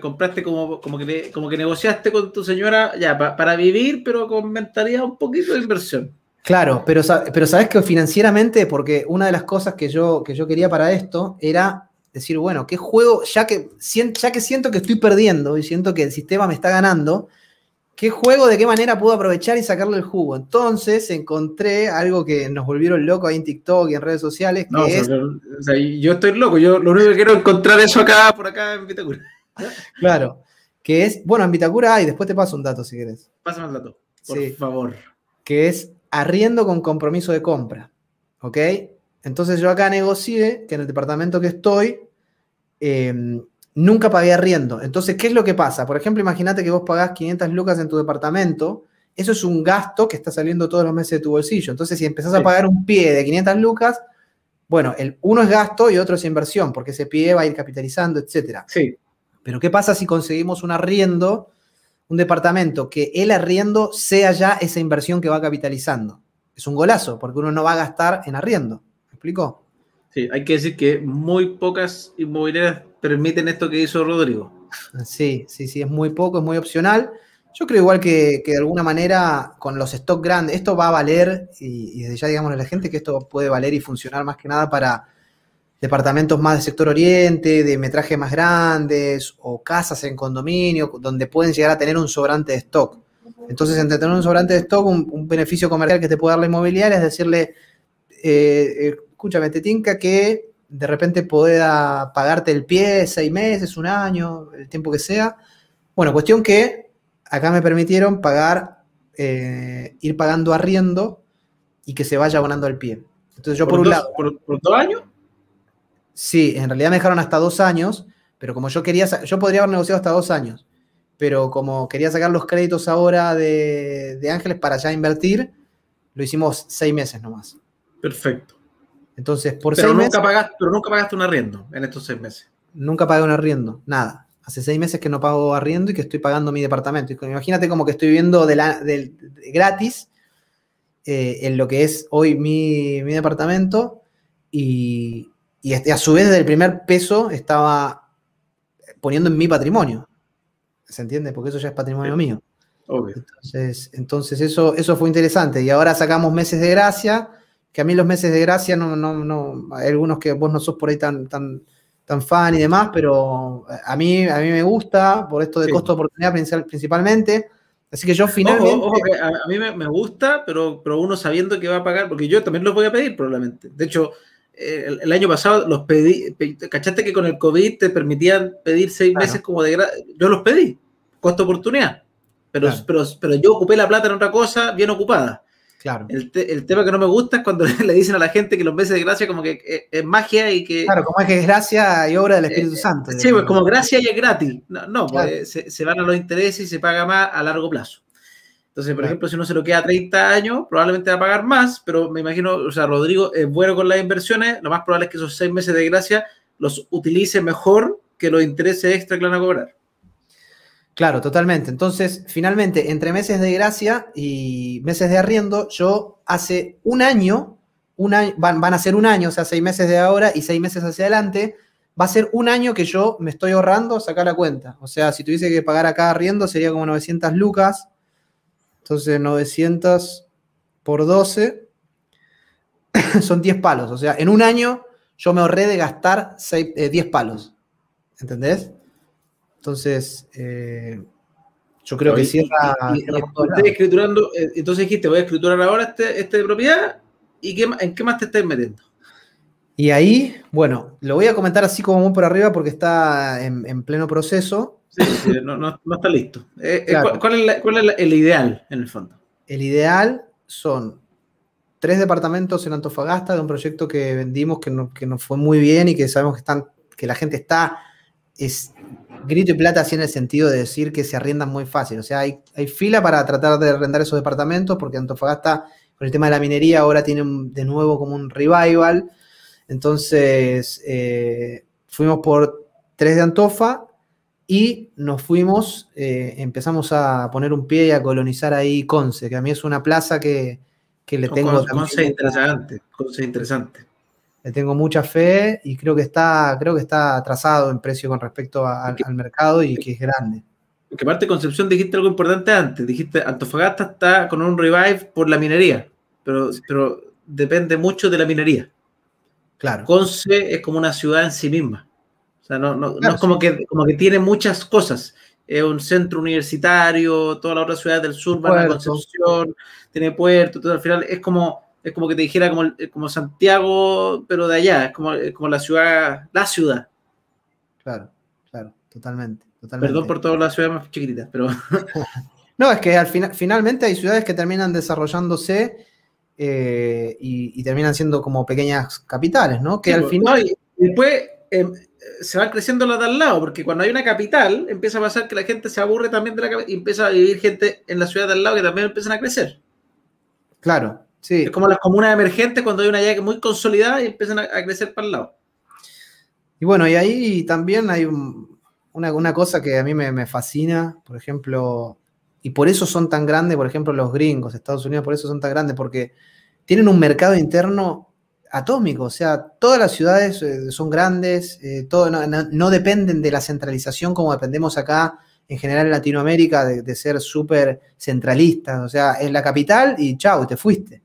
compraste como, como, que, como que negociaste con tu señora ya para vivir, pero comentarías un poquito de inversión. Claro, pero, pero sabes que financieramente, porque una de las cosas que yo, que yo quería para esto era decir, bueno, ¿qué juego, ya que, ya que siento que estoy perdiendo y siento que el sistema me está ganando, ¿qué juego, de qué manera puedo aprovechar y sacarle el jugo? Entonces encontré algo que nos volvieron locos ahí en TikTok y en redes sociales. Que yo estoy loco, yo lo único que quiero es encontrar eso acá, por acá en Vitacura. claro. Que es, bueno, en Vitacura hay, después te paso un dato si querés. Pásame el dato, por favor. Que es arriendo con compromiso de compra. ¿Ok? Entonces yo acá negocié que en el departamento que estoy em, nunca pagué arriendo. Entonces, ¿qué es lo que pasa? Por ejemplo, imagínate que vos pagás 500 lucas en tu departamento. Eso es un gasto que está saliendo todos los meses de tu bolsillo. Entonces, si empezás a pagar un pie de 500 lucas, bueno, el, uno es gasto y otro es inversión, porque ese pie va a ir capitalizando, etcétera Sí. Pero ¿qué pasa si conseguimos un arriendo, un departamento, que el arriendo sea ya esa inversión que va capitalizando? Es un golazo, porque uno no va a gastar en arriendo. ¿Me explicó? Sí, hay que decir que muy pocas inmobiliarias permiten esto que hizo Rodrigo. Sí, sí, sí, es muy poco, es muy opcional. Yo creo igual que, de alguna manera con los stocks grandes, esto va a valer, y, desde ya digamos a la gente que esto puede valer y funcionar más que nada para departamentos más del sector oriente, de metraje más grandes o casas en condominio donde pueden llegar a tener un sobrante de stock. Entonces, entre tener un sobrante de stock, un, beneficio comercial que te puede dar la inmobiliaria es decirle, eh, eh, escúchame, te tinca que de repente pueda pagarte el pie seis meses, un año, el tiempo que sea. Bueno, cuestión que acá me permitieron pagar, eh, ir pagando arriendo y que se vaya abonando al pie. Entonces yo por, un lado... ¿Por, por Sí, en realidad me dejaron hasta dos años, pero como yo quería, yo podría haber negociado hasta dos años, pero como quería sacar los créditos ahora de, Ángeles para ya invertir, lo hicimos seis meses nomás. Perfecto. Entonces, por pero seis nunca Pagaste, pero nunca pagaste un arriendo en estos seis meses. Nunca pagué un arriendo, nada. Hace seis meses que no pago arriendo y que estoy pagando mi departamento. Imagínate como que estoy viviendo de gratis eh, en lo que es hoy mi, mi departamento y, y este, a su vez, desde el primer peso estaba poniendo en mi patrimonio. ¿Se entiende? Porque eso ya es patrimonio mío. Entonces, entonces eso, eso fue interesante. Y ahora sacamos meses de gracia, que a mí los meses de gracia no, no, no, hay algunos que vos no sos por ahí tan, tan, tan fan y demás, pero a mí, a mí me gusta por esto de costo de oportunidad principalmente. Así que yo finalmente. Ojo, a, mí me, gusta, pero, pero uno sabiendo que va a pagar, porque yo también lo voy a pedir probablemente. De hecho, el, año pasado los pedí, cachaste que con el COVID te permitían pedir seis meses como de yo los pedí, costo oportunidad, pero, pero, yo ocupé la plata en otra cosa bien ocupada. Claro. El, tema que no me gusta es cuando le dicen a la gente que los meses de gracia como que eh, es, magia y que... Claro, como es que es gracia y obra del Espíritu eh, Santo. Sí, pues como gracia y es gratis. No, no pues, se van a los intereses y se paga más a largo plazo. Entonces, por ejemplo, si uno se lo queda 30 años, probablemente va a pagar más, pero me imagino, o sea, Rodrigo es bueno con las inversiones, lo más probable es que esos seis meses de gracia los utilice mejor que los intereses extra que van a cobrar. Claro, totalmente. Entonces, finalmente, entre meses de gracia y meses de arriendo, yo hace un año, van, a ser un año, o sea, seis meses de ahora y seis meses hacia adelante, va a ser un año que yo me estoy ahorrando sacar la cuenta. O sea, si tuviese que pagar acá arriendo sería como 900 lucas entonces 900 por 12 son 10 palos. O sea, en un año yo me ahorré de gastar 10 eh, palos. ¿Entendés? Entonces, eh, yo creo que cierra. escriturando, eh, entonces dijiste, voy a escriturar ahora este, este propiedad. ¿Y en qué más te estás metiendo? Y ahí, bueno, lo voy a comentar así como muy por arriba porque está en pleno proceso no, no, está listo. Eh, eh, ¿cuál, es, el ideal en el fondo? El ideal son tres departamentos en Antofagasta de un proyecto que vendimos que, nos fue muy bien y que sabemos que, están, que la gente está es grito y plata así en el sentido de decir que se arriendan muy fácil. O sea, hay, fila para tratar de arrendar esos departamentos porque Antofagasta con el tema de la minería ahora tiene de nuevo como un revival. Entonces, eh, fuimos por tres de Antofa, y nos fuimos, eh, empezamos a poner un pie y a colonizar ahí Conce, que a mí es una plaza que, que le tengo Conce, interesante, Conce interesante. Le tengo mucha fe y creo que está, creo que está atrasado en precio con respecto al, mercado y que es grande. Porque aparte, Concepción, dijiste algo importante antes. Dijiste, Antofagasta está con un revive por la minería, pero, pero depende mucho de la minería. Claro. Conce es como una ciudad en sí misma. O sea, no, es como, que, como que tiene muchas cosas. Es un centro universitario, toda la otra ciudad del sur, van a Concepción, tiene puerto, todo al final es como, es como que te dijera como, Santiago, pero de allá, es como, la ciudad, la ciudad. Claro, claro, totalmente. Perdón por todas las ciudades más chiquititas, pero... no, es que al final, finalmente hay ciudades que terminan desarrollándose eh, y, terminan siendo como pequeñas capitales, ¿no? Que al final... después... Em, se van creciendo las de al lado, porque cuando hay una capital, empieza a pasar que la gente se aburre también de la capital y empieza a vivir gente en la ciudad de al lado que también empiezan a crecer. Claro, sí. Es como las comunas emergentes cuando hay una ya muy consolidada y empiezan a, crecer para el lado. Y bueno, y ahí también hay una, cosa que a mí me, me, fascina, por ejemplo, y por eso son tan grandes, por ejemplo, los gringos, Estados Unidos, por eso son tan grandes, porque tienen un mercado interno atómico, o sea, todas las ciudades eh, son grandes, eh, todo, no, dependen de la centralización como dependemos acá en general en Latinoamérica de, ser súper centralistas, o sea, es la capital y chao, te fuiste.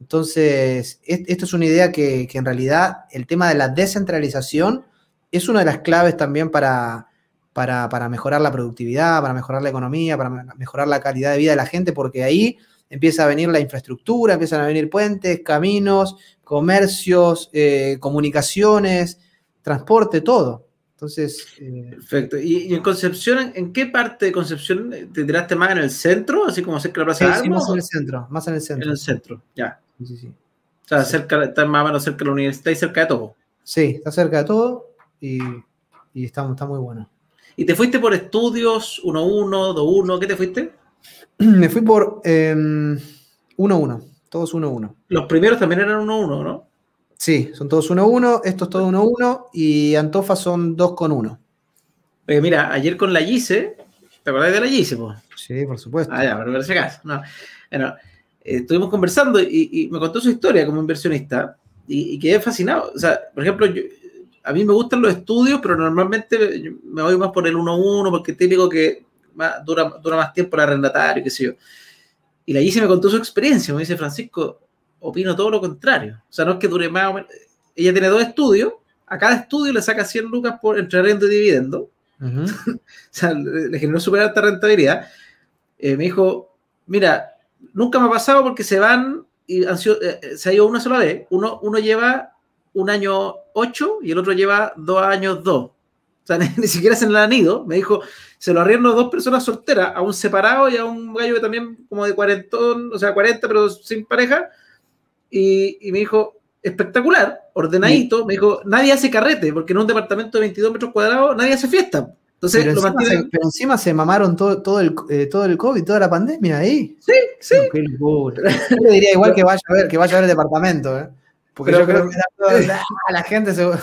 Entonces, esto es una idea que, en realidad el tema de la descentralización es una de las claves también para, para, para, mejorar la productividad, para mejorar la economía, para mejorar la calidad de vida de la gente, porque ahí empieza a venir la infraestructura, empiezan a venir puentes, caminos, comercios, eh, comunicaciones, transporte, todo. Entonces. Eh, Perfecto. ¿Y, en Concepción, en qué parte de Concepción te tiraste más en el centro? Así como cerca de la Plaza de Armas, sí, más en el centro, más en el centro. En el centro, ya. Sí, sí, O sea, cerca, está más o menos cerca de la universidad y cerca de todo. Sí, está cerca de todo y, y está, muy bueno. ¿Y te fuiste por estudios 1-1, 2-1? ¿Qué te fuiste? Me fui por 1-1. Em, todos 1-1. Los primeros también eran 1-1, ¿no? Sí, son todos 1-1, estos todos 1-1 y Antofa son 2-1. Oye, mira, ayer con la Gise, ¿te acordás de la Gise? Po? Sí, por supuesto. Ah, ya, pero ver si acaso. Bueno, eh, estuvimos conversando y, y, me contó su historia como inversionista y, quedé fascinado. O sea, por ejemplo, a mí me gustan los estudios, pero normalmente me voy más por el 1-1 porque es típico que dura, dura más tiempo el arrendatario, qué sé yo. Y la se me contó su experiencia, me dice Francisco, opino todo lo contrario. O sea, no es que dure más o menos. Ella tiene dos estudios, a cada estudio le saca 100 lucas por entre renta y dividendo. o sea, le generó super alta rentabilidad. Eh, me dijo, mira, nunca me ha pasado porque se van y han eh, eh, se ha ido una sola vez. Uno, uno lleva un año ocho y el otro lleva dos años dos. O sea, ni, siquiera se le han ido. Me dijo, se lo arriendo a dos personas solteras, a un separado y a un gallo que también como de cuarentón, o sea, 40, pero sin pareja. Y, me dijo, espectacular, ordenadito. Me dijo, nadie hace carrete, porque en un departamento de 22 metros cuadrados nadie hace fiesta. Entonces, pero, encima se, mamaron todo, todo, el, eh, todo el COVID, toda la pandemia ahí. Sí, sí. Yo diría igual que vaya a ver, que vaya a ver el departamento. ¿eh? Porque yo creo que la, la gente O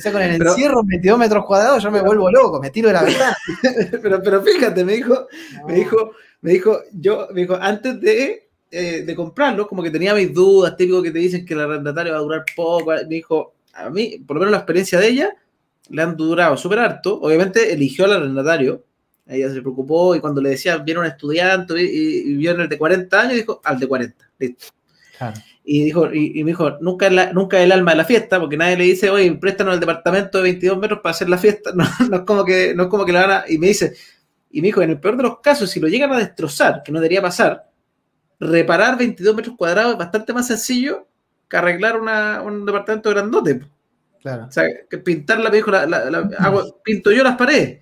sea, con el encierro, 22 metros cuadrados, yo me vuelvo loco, me tiro de la verdad pero, fíjate, me dijo, me dijo, me dijo, yo, me dijo, antes eh, de, comprarlo, como que tenía mis dudas, típico que te dicen que el arrendatario va a durar poco. Me dijo, a mí, por lo menos la experiencia de ella, le han durado súper harto. Obviamente eligió al arrendatario. Ella se preocupó y cuando le decía, viene un estudiante y, el de 40 años, dijo, al de 40, listo y dijo, y, me dijo, nunca, la, nunca el alma de la fiesta, porque nadie le dice, oye, préstanos el departamento de 22 metros para hacer la fiesta, no, es como que, no es como que la van a, y me dice, y me dijo, en el peor de los casos, si lo llegan a destrozar, que no debería pasar, reparar 22 metros cuadrados es bastante más sencillo que arreglar un departamento grandote. Claro. O sea, que pintarla, la, la, pinto yo las paredes.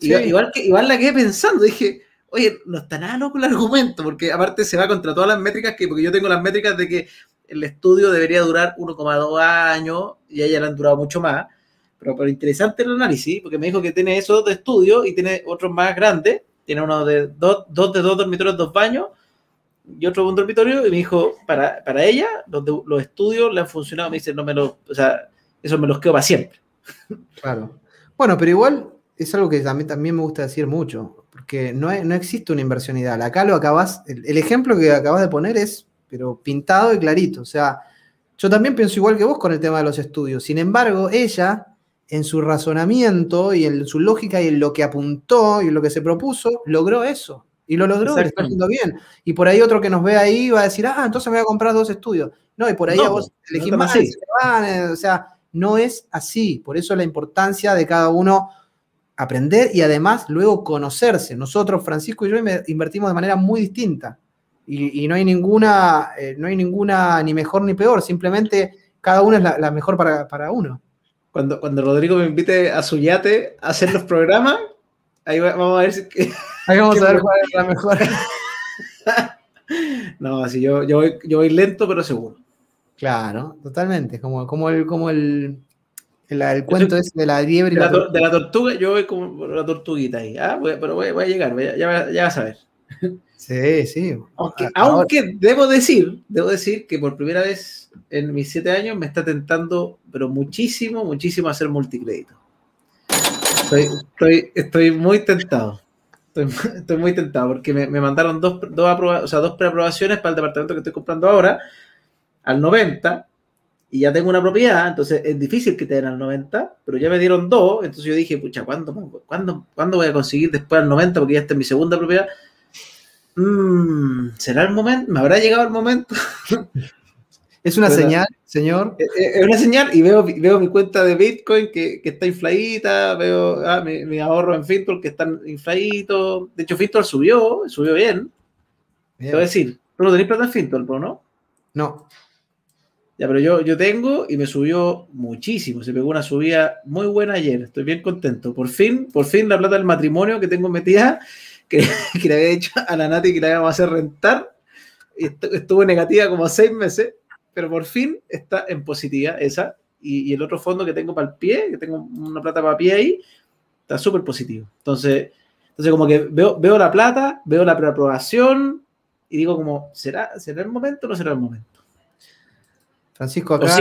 Igual, que, igual la quedé pensando, dije, Oye, no está nada loco el argumento, porque aparte se va contra todas las métricas que, porque yo tengo las métricas de que el estudio debería durar 1,2 años y ella le han durado mucho más. Pero, pero interesante el análisis, porque me dijo que tiene esos de estudios y tiene otros más grandes. Tiene uno de dos, dos de dos dormitorios, dos baños y otro un dormitorio. Y me dijo, para, ella, los, los estudios le han funcionado. Me dice, no me los, o sea, eso me los quedo para siempre. Claro. Bueno, pero igual es algo que a mí también me gusta decir mucho porque no, existe una inversión ideal. Acá lo acabas, el, ejemplo que acabas de poner es, pero pintado y clarito. O sea, yo también pienso igual que vos con el tema de los estudios. Sin embargo, ella, en su razonamiento y en su lógica y en lo que apuntó y en lo que se propuso, logró eso. Y lo logró, está haciendo bien. Y por ahí otro que nos ve ahí va a decir, ah, entonces voy a comprar dos estudios. No, y por ahí a vos elegís más, eh, o sea, no es así. Por eso la importancia de cada uno aprender y además luego conocerse. Nosotros, Francisco y yo, invertimos de manera muy distinta y, no hay ninguna, eh, no hay ninguna ni mejor ni peor, simplemente cada uno es la, mejor para, uno. Cuando, cuando Rodrigo me invite a su yate a hacer los programas, ahí vamos a ver ahí vamos a ver cuál es la mejor. no, así yo, yo, voy, lento pero seguro. Claro, totalmente, como, como, como el, el cuento es de la liebre. De, la, tortuga, yo voy como la tortuguita ahí. Ah, pero voy, a llegar, ya, vas a ver. Sí, sí. Aunque, debo decir, debo decir que por primera vez en mis siete años me está tentando, pero muchísimo, muchísimo hacer multicrédito. Estoy, estoy, muy tentado. Estoy, muy tentado porque me, mandaron dos, dos, o dos preaprobaciones para el departamento que estoy comprando ahora al 90 y ya tengo una propiedad, entonces es difícil que te den al 90, pero ya me dieron dos, entonces yo dije, pucha, ¿cuándo, voy a conseguir después al 90? Porque ya está en mi segunda propiedad. Mm, ¿Será el momento? ¿Me habrá llegado el momento? es una señal, señor. Es, una señal y veo, veo mi cuenta de Bitcoin que, está infladita, veo ah, mi, ahorro en Fintol que está infladito, De hecho, Fintol subió, subió bien. bien. Te voy a decir, tú no tenés plata en Fintol, ¿no? No. Ya, pero yo, yo tengo y me subió muchísimo. Se pegó una subida muy buena ayer. Estoy bien contento. Por fin, por fin la plata del matrimonio que tengo metida, que, que le había hecho a la Nati que la íbamos a hacer rentar. Estuvo negativa como seis meses, pero por fin está en positiva esa. Y, el otro fondo que tengo para el pie, que tengo una plata para pie ahí, está súper positivo. Entonces, entonces como que veo, veo la plata, veo la preaprobación y digo como, ¿será, ¿será el momento o no será el momento? Francisco, acá.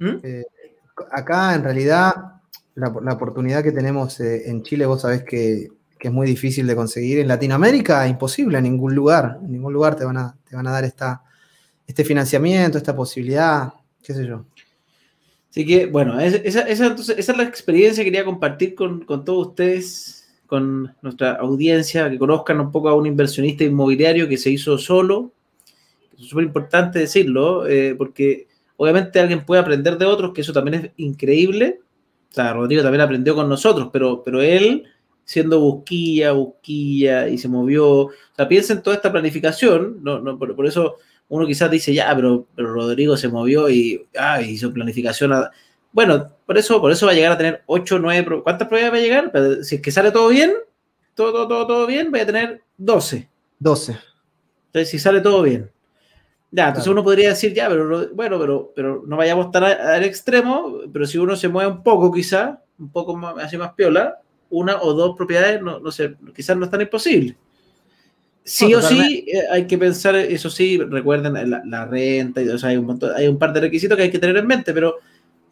¿Mm? ¿Mm? Eh, acá en realidad la, oportunidad que tenemos eh, en Chile, vos sabés que, es muy difícil de conseguir. En Latinoamérica, imposible, en ningún lugar. En ningún lugar te van a, te van a dar este financiamiento, esta posibilidad, qué sé yo. Así que, bueno, esa, es la experiencia que quería compartir con, con, todos ustedes, con nuestra audiencia, que conozcan un poco a un inversionista inmobiliario que se hizo solo, es súper importante decirlo, eh, porque obviamente alguien puede aprender de otros, que eso también es increíble. O sea, Rodrigo también aprendió con nosotros, pero, pero él siendo busquilla, busquilla, y se movió. O sea, piensa en toda esta planificación, no, no, por, eso uno quizás dice, ya, pero, Rodrigo se movió y ah, hizo planificación. Bueno, por eso, por eso va a llegar a tener 8, 9, ¿cuántas pruebas va a llegar? si es que sale todo bien, todo, todo, todo, bien, voy a tener 12. 12. Entonces, si sale todo bien. Ya, entonces uno podría decir, ya, pero bueno, pero, pero no vayamos tan al extremo, pero si uno se mueve un poco quizá, un poco más, hace más piola, una o dos propiedades, no, sé, quizás no es tan imposible. Sí o sí eh, hay que pensar, eso sí, recuerden eh, la, renta, y, hay un, montón, hay un par de requisitos que hay que tener en mente, pero,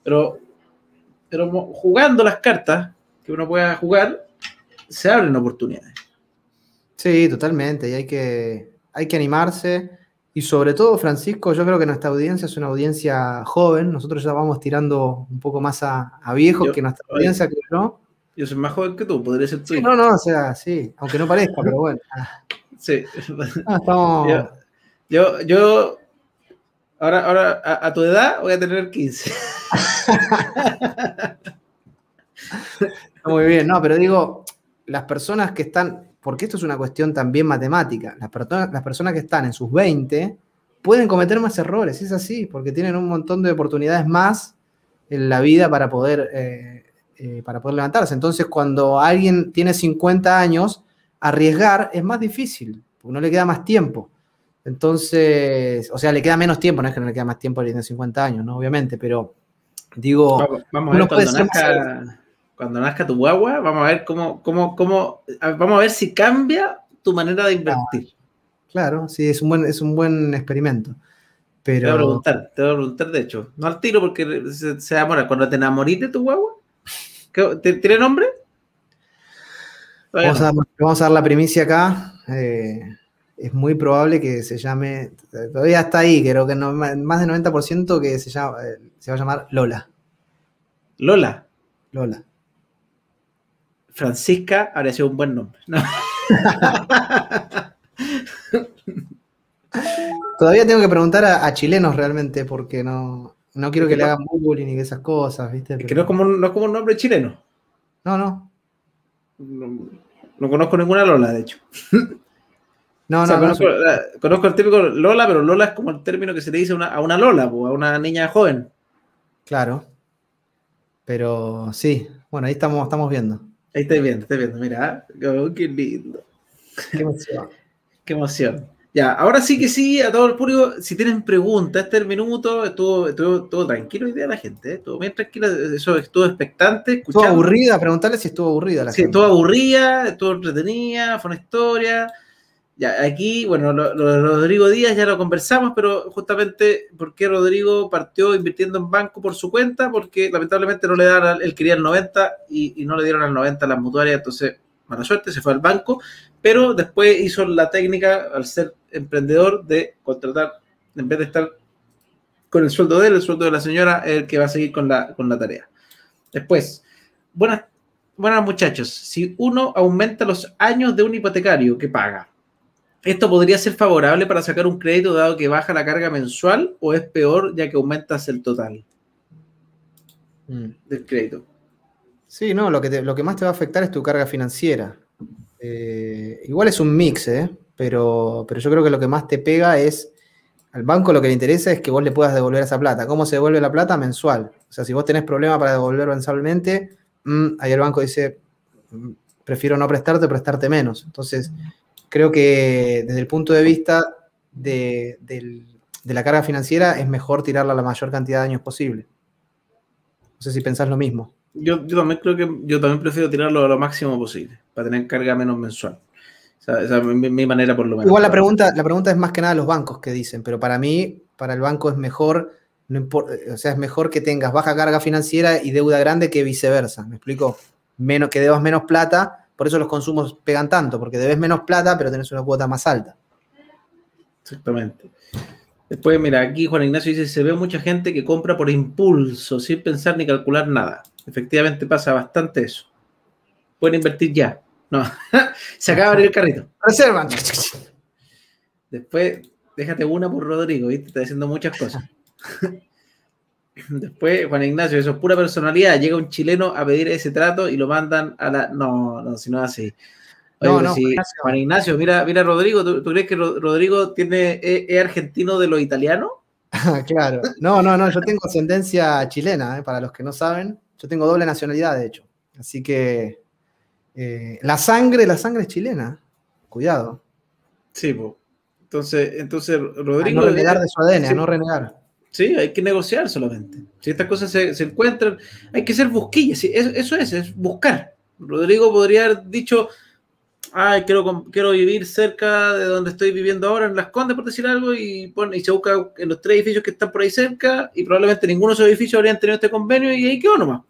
pero, pero jugando las cartas que uno pueda jugar, se abren oportunidades. Sí, totalmente, y hay que, hay que animarse y sobre todo, Francisco, yo creo que nuestra audiencia es una audiencia joven. Nosotros ya vamos tirando un poco más a, viejos que nuestra audiencia, que yo Yo soy más joven que tú, podría ser tú. no, no, o sea, sí, aunque no parezca, pero bueno. Ah. Sí. Ah, estamos... yo, yo, ahora, ahora a, a, tu edad voy a tener 15. Muy bien, no, pero digo, las personas que están, porque esto es una cuestión también matemática. Las, personas, las personas que están en sus 20 pueden cometer más errores, es así, porque tienen un montón de oportunidades más en la vida para poder, eh, eh, para poder levantarse. Entonces, cuando alguien tiene 50 años, arriesgar es más difícil, porque no le queda más tiempo. Entonces, o sea, le queda menos tiempo, no es que no le queda más tiempo a alguien de 50 años, Obviamente, pero digo, puede ser cuando nazca tu guagua, vamos a ver cómo, cómo, cómo, vamos a ver si cambia tu manera de invertir. Ah, claro, sí, es un buen, es un buen experimento. Pero... Te voy a preguntar, te voy a preguntar, de hecho, no al tiro porque se, Cuando te enamorís de tu guagua, ¿tiene nombre? Vamos a, dar la primicia acá. Eh, es muy probable que se llame, todavía está ahí, creo que no, más del 90% que se, llama, eh, se va a llamar Lola. ¿Lola? Lola. Francisca habría sido un buen nombre. Todavía tengo que preguntar a, chilenos realmente, porque no, no quiero que le hagan bullying y esas cosas, ¿viste? que no es, como, no es como un nombre chileno. No, no. No, conozco ninguna Lola, de hecho. No, no, conozco, conozco, el típico Lola, pero Lola es como el término que se le dice a una Lola, a una niña joven. Claro. Pero sí, bueno, ahí estamos, estamos viendo. Ahí está viendo, estoy viendo, mira, ah, oh, qué lindo. Qué emoción. qué emoción. Ya, ahora sí que sí, a todo el público, si tienen preguntas, este es el minuto, estuvo, todo tranquilo hoy día la gente, ¿eh? estuvo bien tranquila, eso estuvo expectante. Escuchando. Estuvo aburrida, preguntarle si estuvo aburrida la gente. Sí, estuvo aburrida, estuvo entretenida, fue una historia aquí, bueno, lo, Rodrigo Díaz ya lo conversamos, pero justamente porque Rodrigo partió invirtiendo en banco por su cuenta, porque lamentablemente no le daban, él quería el 90 y, no le dieron al 90 a las mutuarias, entonces mala suerte, se fue al banco, pero después hizo la técnica al ser emprendedor de contratar, en vez de estar con el sueldo de él, el sueldo de la señora, el que va a seguir con la, con la tarea. Después, buenas, buenas muchachos, si uno aumenta los años de un hipotecario que paga, ¿Esto podría ser favorable para sacar un crédito dado que baja la carga mensual o es peor ya que aumentas el total mm. del crédito? Sí, no, lo que, lo que más te va a afectar es tu carga financiera. Eh, igual es un mix, ¿eh? pero, pero yo creo que lo que más te pega es, al banco lo que le interesa es que vos le puedas devolver esa plata. ¿Cómo se devuelve la plata? Mensual. O sea, si vos tenés problema para devolver mensualmente, mm, ahí el banco dice, mm, prefiero no prestarte, prestarte menos. Entonces creo que desde el punto de vista de, la carga financiera es mejor tirarla la mayor cantidad de años posible. No sé si pensás lo mismo. Yo, también creo que yo también prefiero tirarlo a lo máximo posible, para tener carga menos mensual. O sea, mi, manera por lo menos. Igual la pregunta, la pregunta es más que nada los bancos que dicen, pero para mí, para el banco es mejor, no o sea, es mejor que tengas baja carga financiera y deuda grande que viceversa. ¿Me explico? Menos, que debas menos plata por eso los consumos pegan tanto, porque debes menos plata, pero tenés una cuota más alta. Exactamente. Después, mira, aquí Juan Ignacio dice, se ve mucha gente que compra por impulso, sin pensar ni calcular nada. Efectivamente pasa bastante eso. Pueden invertir ya. No, se acaba de abrir el carrito. Reservan. Después, déjate una por Rodrigo, ¿viste? Está diciendo muchas cosas. Después, Juan Ignacio, eso es pura personalidad. Llega un chileno a pedir ese trato y lo mandan a la. No, no, si no así. no, no, Juan Ignacio, mira, mira Rodrigo, ¿tú, crees que Rodrigo tiene, e, es, argentino de lo italiano? claro. No, no, no, yo tengo ascendencia chilena, eh, para los que no saben. Yo tengo doble nacionalidad, de hecho. Así que eh, la sangre, la sangre es chilena. Cuidado. Sí, pues. Entonces, entonces Rodrigo. no renegar de su ADN, no renegar. Sí, hay que negociar solamente. Si estas cosas se, se encuentran, hay que ser busquillas. Sí, eso, es, es buscar. Rodrigo podría haber dicho, ay, quiero, vivir cerca de donde estoy viviendo ahora, en Las Condes, por decir algo, y, y se busca en los tres edificios que están por ahí cerca, y probablemente ninguno de esos edificios habrían tenido este convenio, y ahí quedó nomás.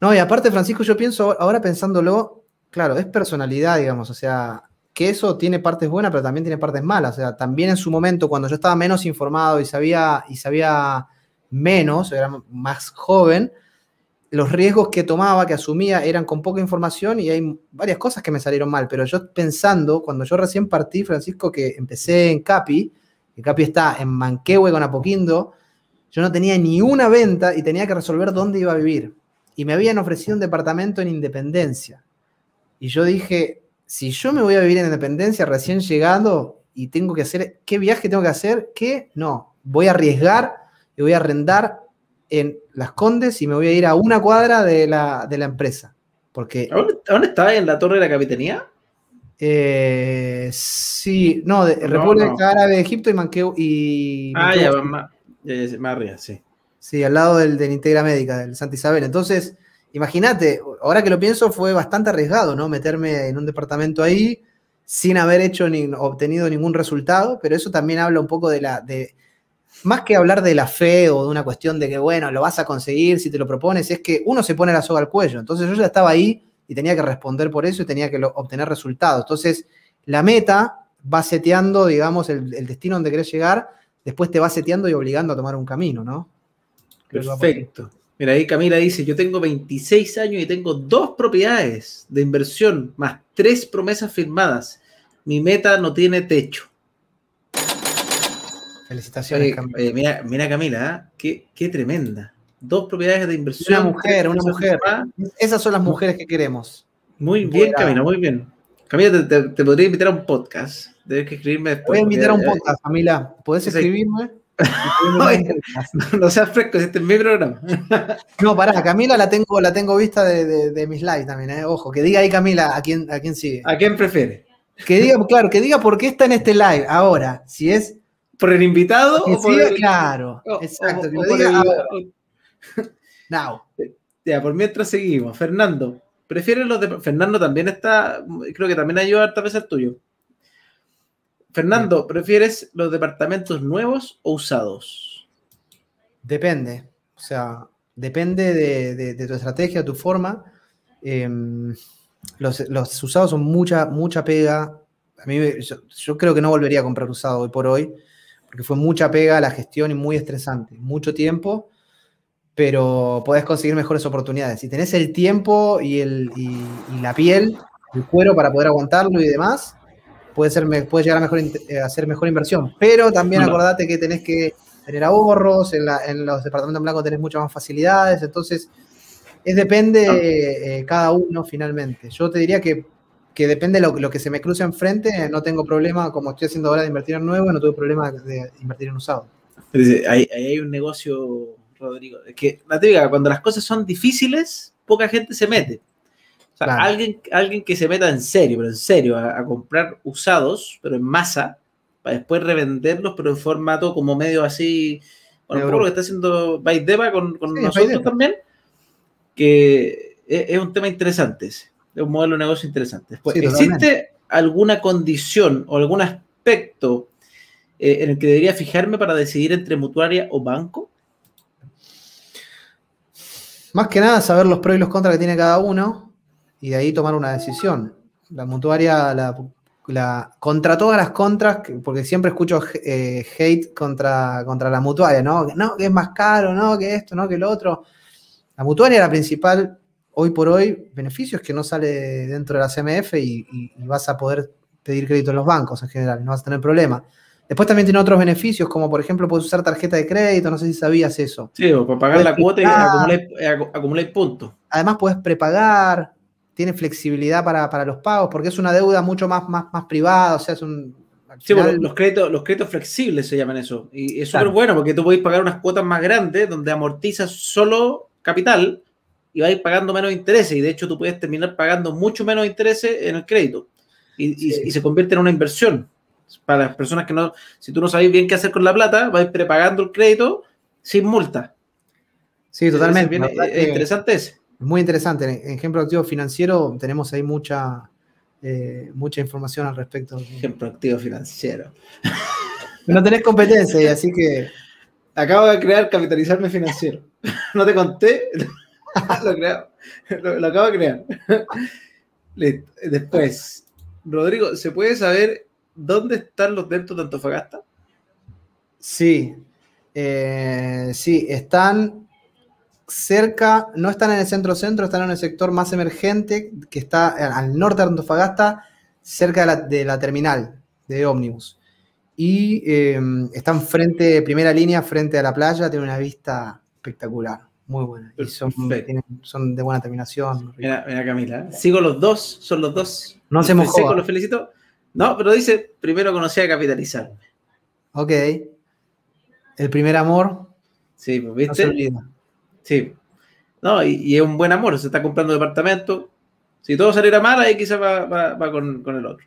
No, y aparte, Francisco, yo pienso, ahora pensándolo, claro, es personalidad, digamos, o sea, que eso tiene partes buenas, pero también tiene partes malas. O sea, también en su momento, cuando yo estaba menos informado y sabía, y sabía menos, era más joven, los riesgos que tomaba, que asumía, eran con poca información y hay varias cosas que me salieron mal. Pero yo pensando, cuando yo recién partí, Francisco, que empecé en Capi, que Capi está en Manquehue con Apoquindo, yo no tenía ni una venta y tenía que resolver dónde iba a vivir. Y me habían ofrecido un departamento en Independencia. Y yo dije, si yo me voy a vivir en independencia recién llegando y tengo que hacer, ¿qué viaje tengo que hacer? ¿Qué? No, voy a arriesgar y voy a arrendar en Las Condes y me voy a ir a una cuadra de la, de la empresa. Porque, ¿A, dónde, está? ¿En la Torre de la Capitanía? Eh, sí, no, de, República Árabe de Egipto y Manqueo. Y ah, ya, eh, sí. Sí, al lado del, del Integra Médica, del Santa Isabel. Entonces, imagínate, ahora que lo pienso fue bastante arriesgado, ¿no? Meterme en un departamento ahí sin haber hecho ni obtenido ningún resultado, pero eso también habla un poco de la, más que hablar de la fe o de una cuestión de que, bueno, lo vas a conseguir si te lo propones, es que uno se pone la soga al cuello. Entonces yo ya estaba ahí y tenía que responder por eso y tenía que obtener resultados. Entonces la meta va seteando, digamos, el, el, destino donde querés llegar, después te va seteando y obligando a tomar un camino, ¿no? Perfecto. Mira, ahí Camila dice, yo tengo 26 años y tengo dos propiedades de inversión, más tres promesas firmadas. Mi meta no tiene techo. Felicitaciones, Camila. Eh, mira, mira, Camila, ¿eh? qué, tremenda. Dos propiedades de inversión. Una mujer, una mujer. Esas son las mujeres que queremos. Muy bien, Camila, muy bien. Camila, te, podría invitar a un podcast. Debes que escribirme después. Voy a invitar a un podcast, Camila. ¿Puedes escribirme? no, seas fresco, este es mi programa. no, pará, Camila la tengo, la tengo vista de, mis lives también, eh. ojo, que diga ahí Camila a quién, a quién sigue. ¿A quién prefiere? Que diga, claro, que diga por qué está en este live ahora, si es... ¿Por el invitado o por Claro, oh, oh, exacto, que lo diga ahora oh. Now. Ya, por mientras seguimos. Fernando, ¿prefieres los de... Fernando también está, creo que también ayuda a vez el tuyo. Fernando, ¿prefieres los departamentos nuevos o usados? Depende. O sea, depende de, tu estrategia, tu forma. Em, los, usados son mucha, mucha pega. A mí, yo, creo que no volvería a comprar usado hoy por hoy, porque fue mucha pega la gestión y muy estresante. Mucho tiempo, pero podés conseguir mejores oportunidades. Si tenés el tiempo y, el, y la piel, el cuero para poder aguantarlo y demás, puede ser, puede llegar a, mejor, hacer eh, mejor inversión. Pero también acordate que tenés que tener ahorros, en, los departamentos blancos tenés muchas más facilidades, entonces es depende eh, cada uno finalmente. Yo te diría que, que depende lo, lo, que se me cruce enfrente, no tengo problema, como estoy haciendo ahora de invertir en nuevo, no tuve problema de invertir en usado. Ahí, hay un negocio, Rodrigo, que la cuando las cosas son difíciles, poca gente se mete alguien, alguien que se meta en serio, pero en serio, a, comprar usados, pero en masa, para después revenderlos, pero en formato como medio así. Bueno, un poco lo que está haciendo Baideva con, nosotros también, que e, es, un tema interesante es un modelo de negocio interesante. ¿Existe alguna condición o algún aspecto eh, en el que debería fijarme para decidir entre mutuaria o banco? Más que nada saber los pros y los contras que tiene cada uno, y de ahí tomar una decisión. La mutuaria la, contra todas las contras, porque siempre escucho eh, hate contra, contra la mutuaria, ¿no? No, que es más caro, no, que esto, no, que lo otro. La mutuaria la principal, hoy por hoy, beneficios que no sale dentro de la CMF y, vas a poder pedir crédito en los bancos en general, no vas a tener problema. Después también tiene otros beneficios, como por ejemplo puedes usar tarjeta de crédito, no sé si sabías eso. Sí, o para pagar la cuota y acumular eh, puntos. Además puedes prepagar, tiene flexibilidad para, los pagos, porque es una deuda mucho más, más, más privada, o sea, es un... Sí, los créditos, los créditos flexibles se llaman eso. Y es súper bueno porque tú podés pagar unas cuotas más grandes donde amortizas solo capital y ir pagando menos intereses. Y de hecho tú puedes terminar pagando mucho menos intereses en el crédito. Y, se convierte en una inversión. Para las personas que no, si tú no sabes bien qué hacer con la plata, vais prepagando el crédito sin multa. Sí, totalmente. interesante ese. Muy interesante. En ejemplo activo financiero tenemos ahí mucha, eh, mucha información al respecto. Ejemplo activo financiero. No tenés competencia, así que acabo de crear capitalizarme financiero. No te conté, lo, creo, lo, acabo de crear. Listo. Después, Rodrigo, ¿se puede saber dónde están los deltos de Antofagasta? Sí, eh, sí, están cerca, no están en el centro-centro, están en el sector más emergente que está al norte de Antofagasta, cerca de la, terminal de ómnibus. Y eh, están frente, primera línea, frente a la playa, tiene una vista espectacular, muy buena. Y son, de buena terminación. Mira, Camila, sigo los dos, son los dos. No hacemos felicito. No, pero dice, primero conocí a capitalizar Ok. El primer amor. Sí, pues viste. Sí. No, y, es un buen amor, se está comprando departamento. Si todo saliera mal, ahí quizás va, con, el otro.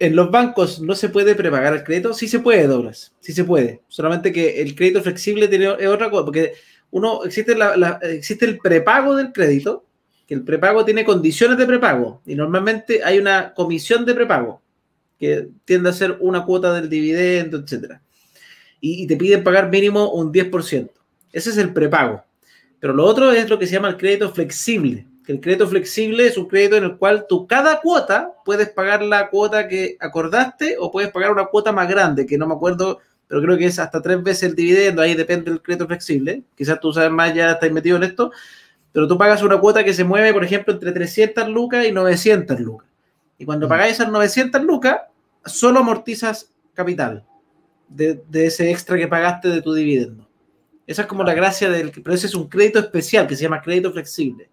en los bancos no se puede prepagar el crédito. Sí se puede, Douglas. Sí se puede. Solamente que el crédito flexible tiene, es otra cosa. Porque uno existe, la, existe el prepago del crédito, que el prepago tiene condiciones de prepago. Y normalmente hay una comisión de prepago que tiende a ser una cuota del dividendo, etcétera y, te piden pagar mínimo un 10%. Ese es el prepago. Pero lo otro es lo que se llama el crédito flexible. el crédito flexible es un crédito en el cual tú cada cuota puedes pagar la cuota que acordaste o puedes pagar una cuota más grande, que no me acuerdo, pero creo que es hasta tres veces el dividendo, ahí depende del crédito flexible. Quizás tú sabes más, ya estás metido en esto, pero tú pagas una cuota que se mueve, por ejemplo, entre 300 lucas y 900 lucas. Y cuando mm. pagas esas 900 lucas, solo amortizas capital de, ese extra que pagaste de tu dividendo. Esa es como la gracia del... Pero ese es un crédito especial que se llama crédito flexible.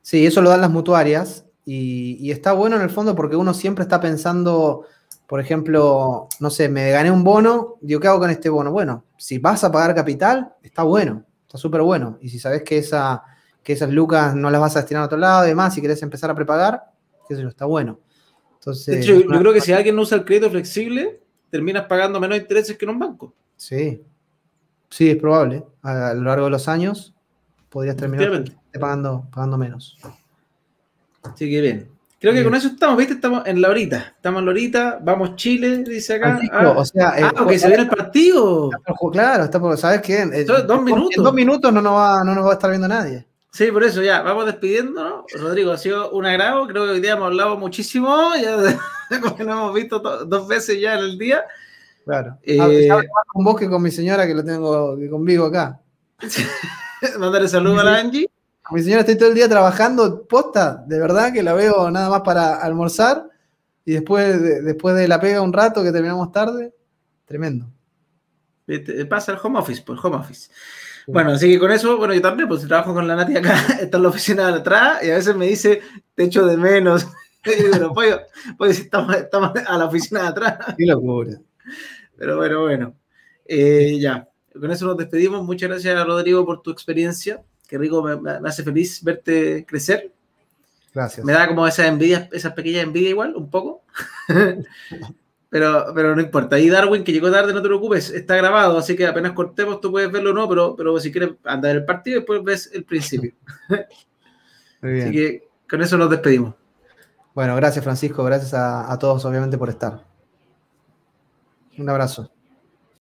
Sí, eso lo dan las mutuarias y, está bueno en el fondo porque uno siempre está pensando, por ejemplo, no sé, me gané un bono, digo, ¿qué hago con este bono? Bueno, si vas a pagar capital, está bueno, está súper bueno. Y si sabes que esa que esas lucas no las vas a destinar a otro lado, y si quieres empezar a prepagar, qué sé yo, está bueno. Entonces, de hecho, yo, yo creo que si alguien no usa el crédito flexible, terminas pagando menos intereses que en un banco. Sí, sí, es probable. A, lo largo de los años podrías terminar pagando, pagando menos. sí, que bien. Creo que con eso estamos, ¿viste? Estamos en la horita. Estamos en la horita, vamos Chile, dice acá. ah, o sea, eh, ah, porque se viene el partido. Claro, está ¿sabes qué? En dos minutos no va, no nos va a estar viendo nadie. Sí, por eso ya, vamos despidiéndonos. Rodrigo, ha sido un agrado. Creo que hoy día hemos hablado muchísimo. Ya lo hemos visto dos veces ya en el día. Claro. Eh, ah, con vos que con mi señora, que lo tengo conmigo acá. Mandarle saludos a la Angie. mi señora estoy todo el día trabajando posta, de verdad que la veo nada más para almorzar y después de, después de la pega un rato que terminamos tarde, tremendo. Eh, pasa el home office, pues, home office. Bueno, así que con eso, bueno, yo también, pues trabajo con la Nati acá, está en la oficina de atrás y a veces me dice, te echo de menos. Pero pues estamos, a la oficina de atrás. Qué locura. Pero bueno, bueno. Eh, ya, con eso nos despedimos. Muchas gracias, Rodrigo, por tu experiencia. Qué rico, me, hace feliz verte crecer. Gracias. Me da como esas envidias, esas pequeñas envidia igual, un poco. Pero, pero no importa. Ahí Darwin, que llegó tarde, no te preocupes, está grabado, así que apenas cortemos tú puedes verlo o no, pero, pero si quieres andar el partido, y después ves el principio. Así que con eso nos despedimos. Bueno, gracias Francisco, gracias a todos obviamente por estar. Un abrazo.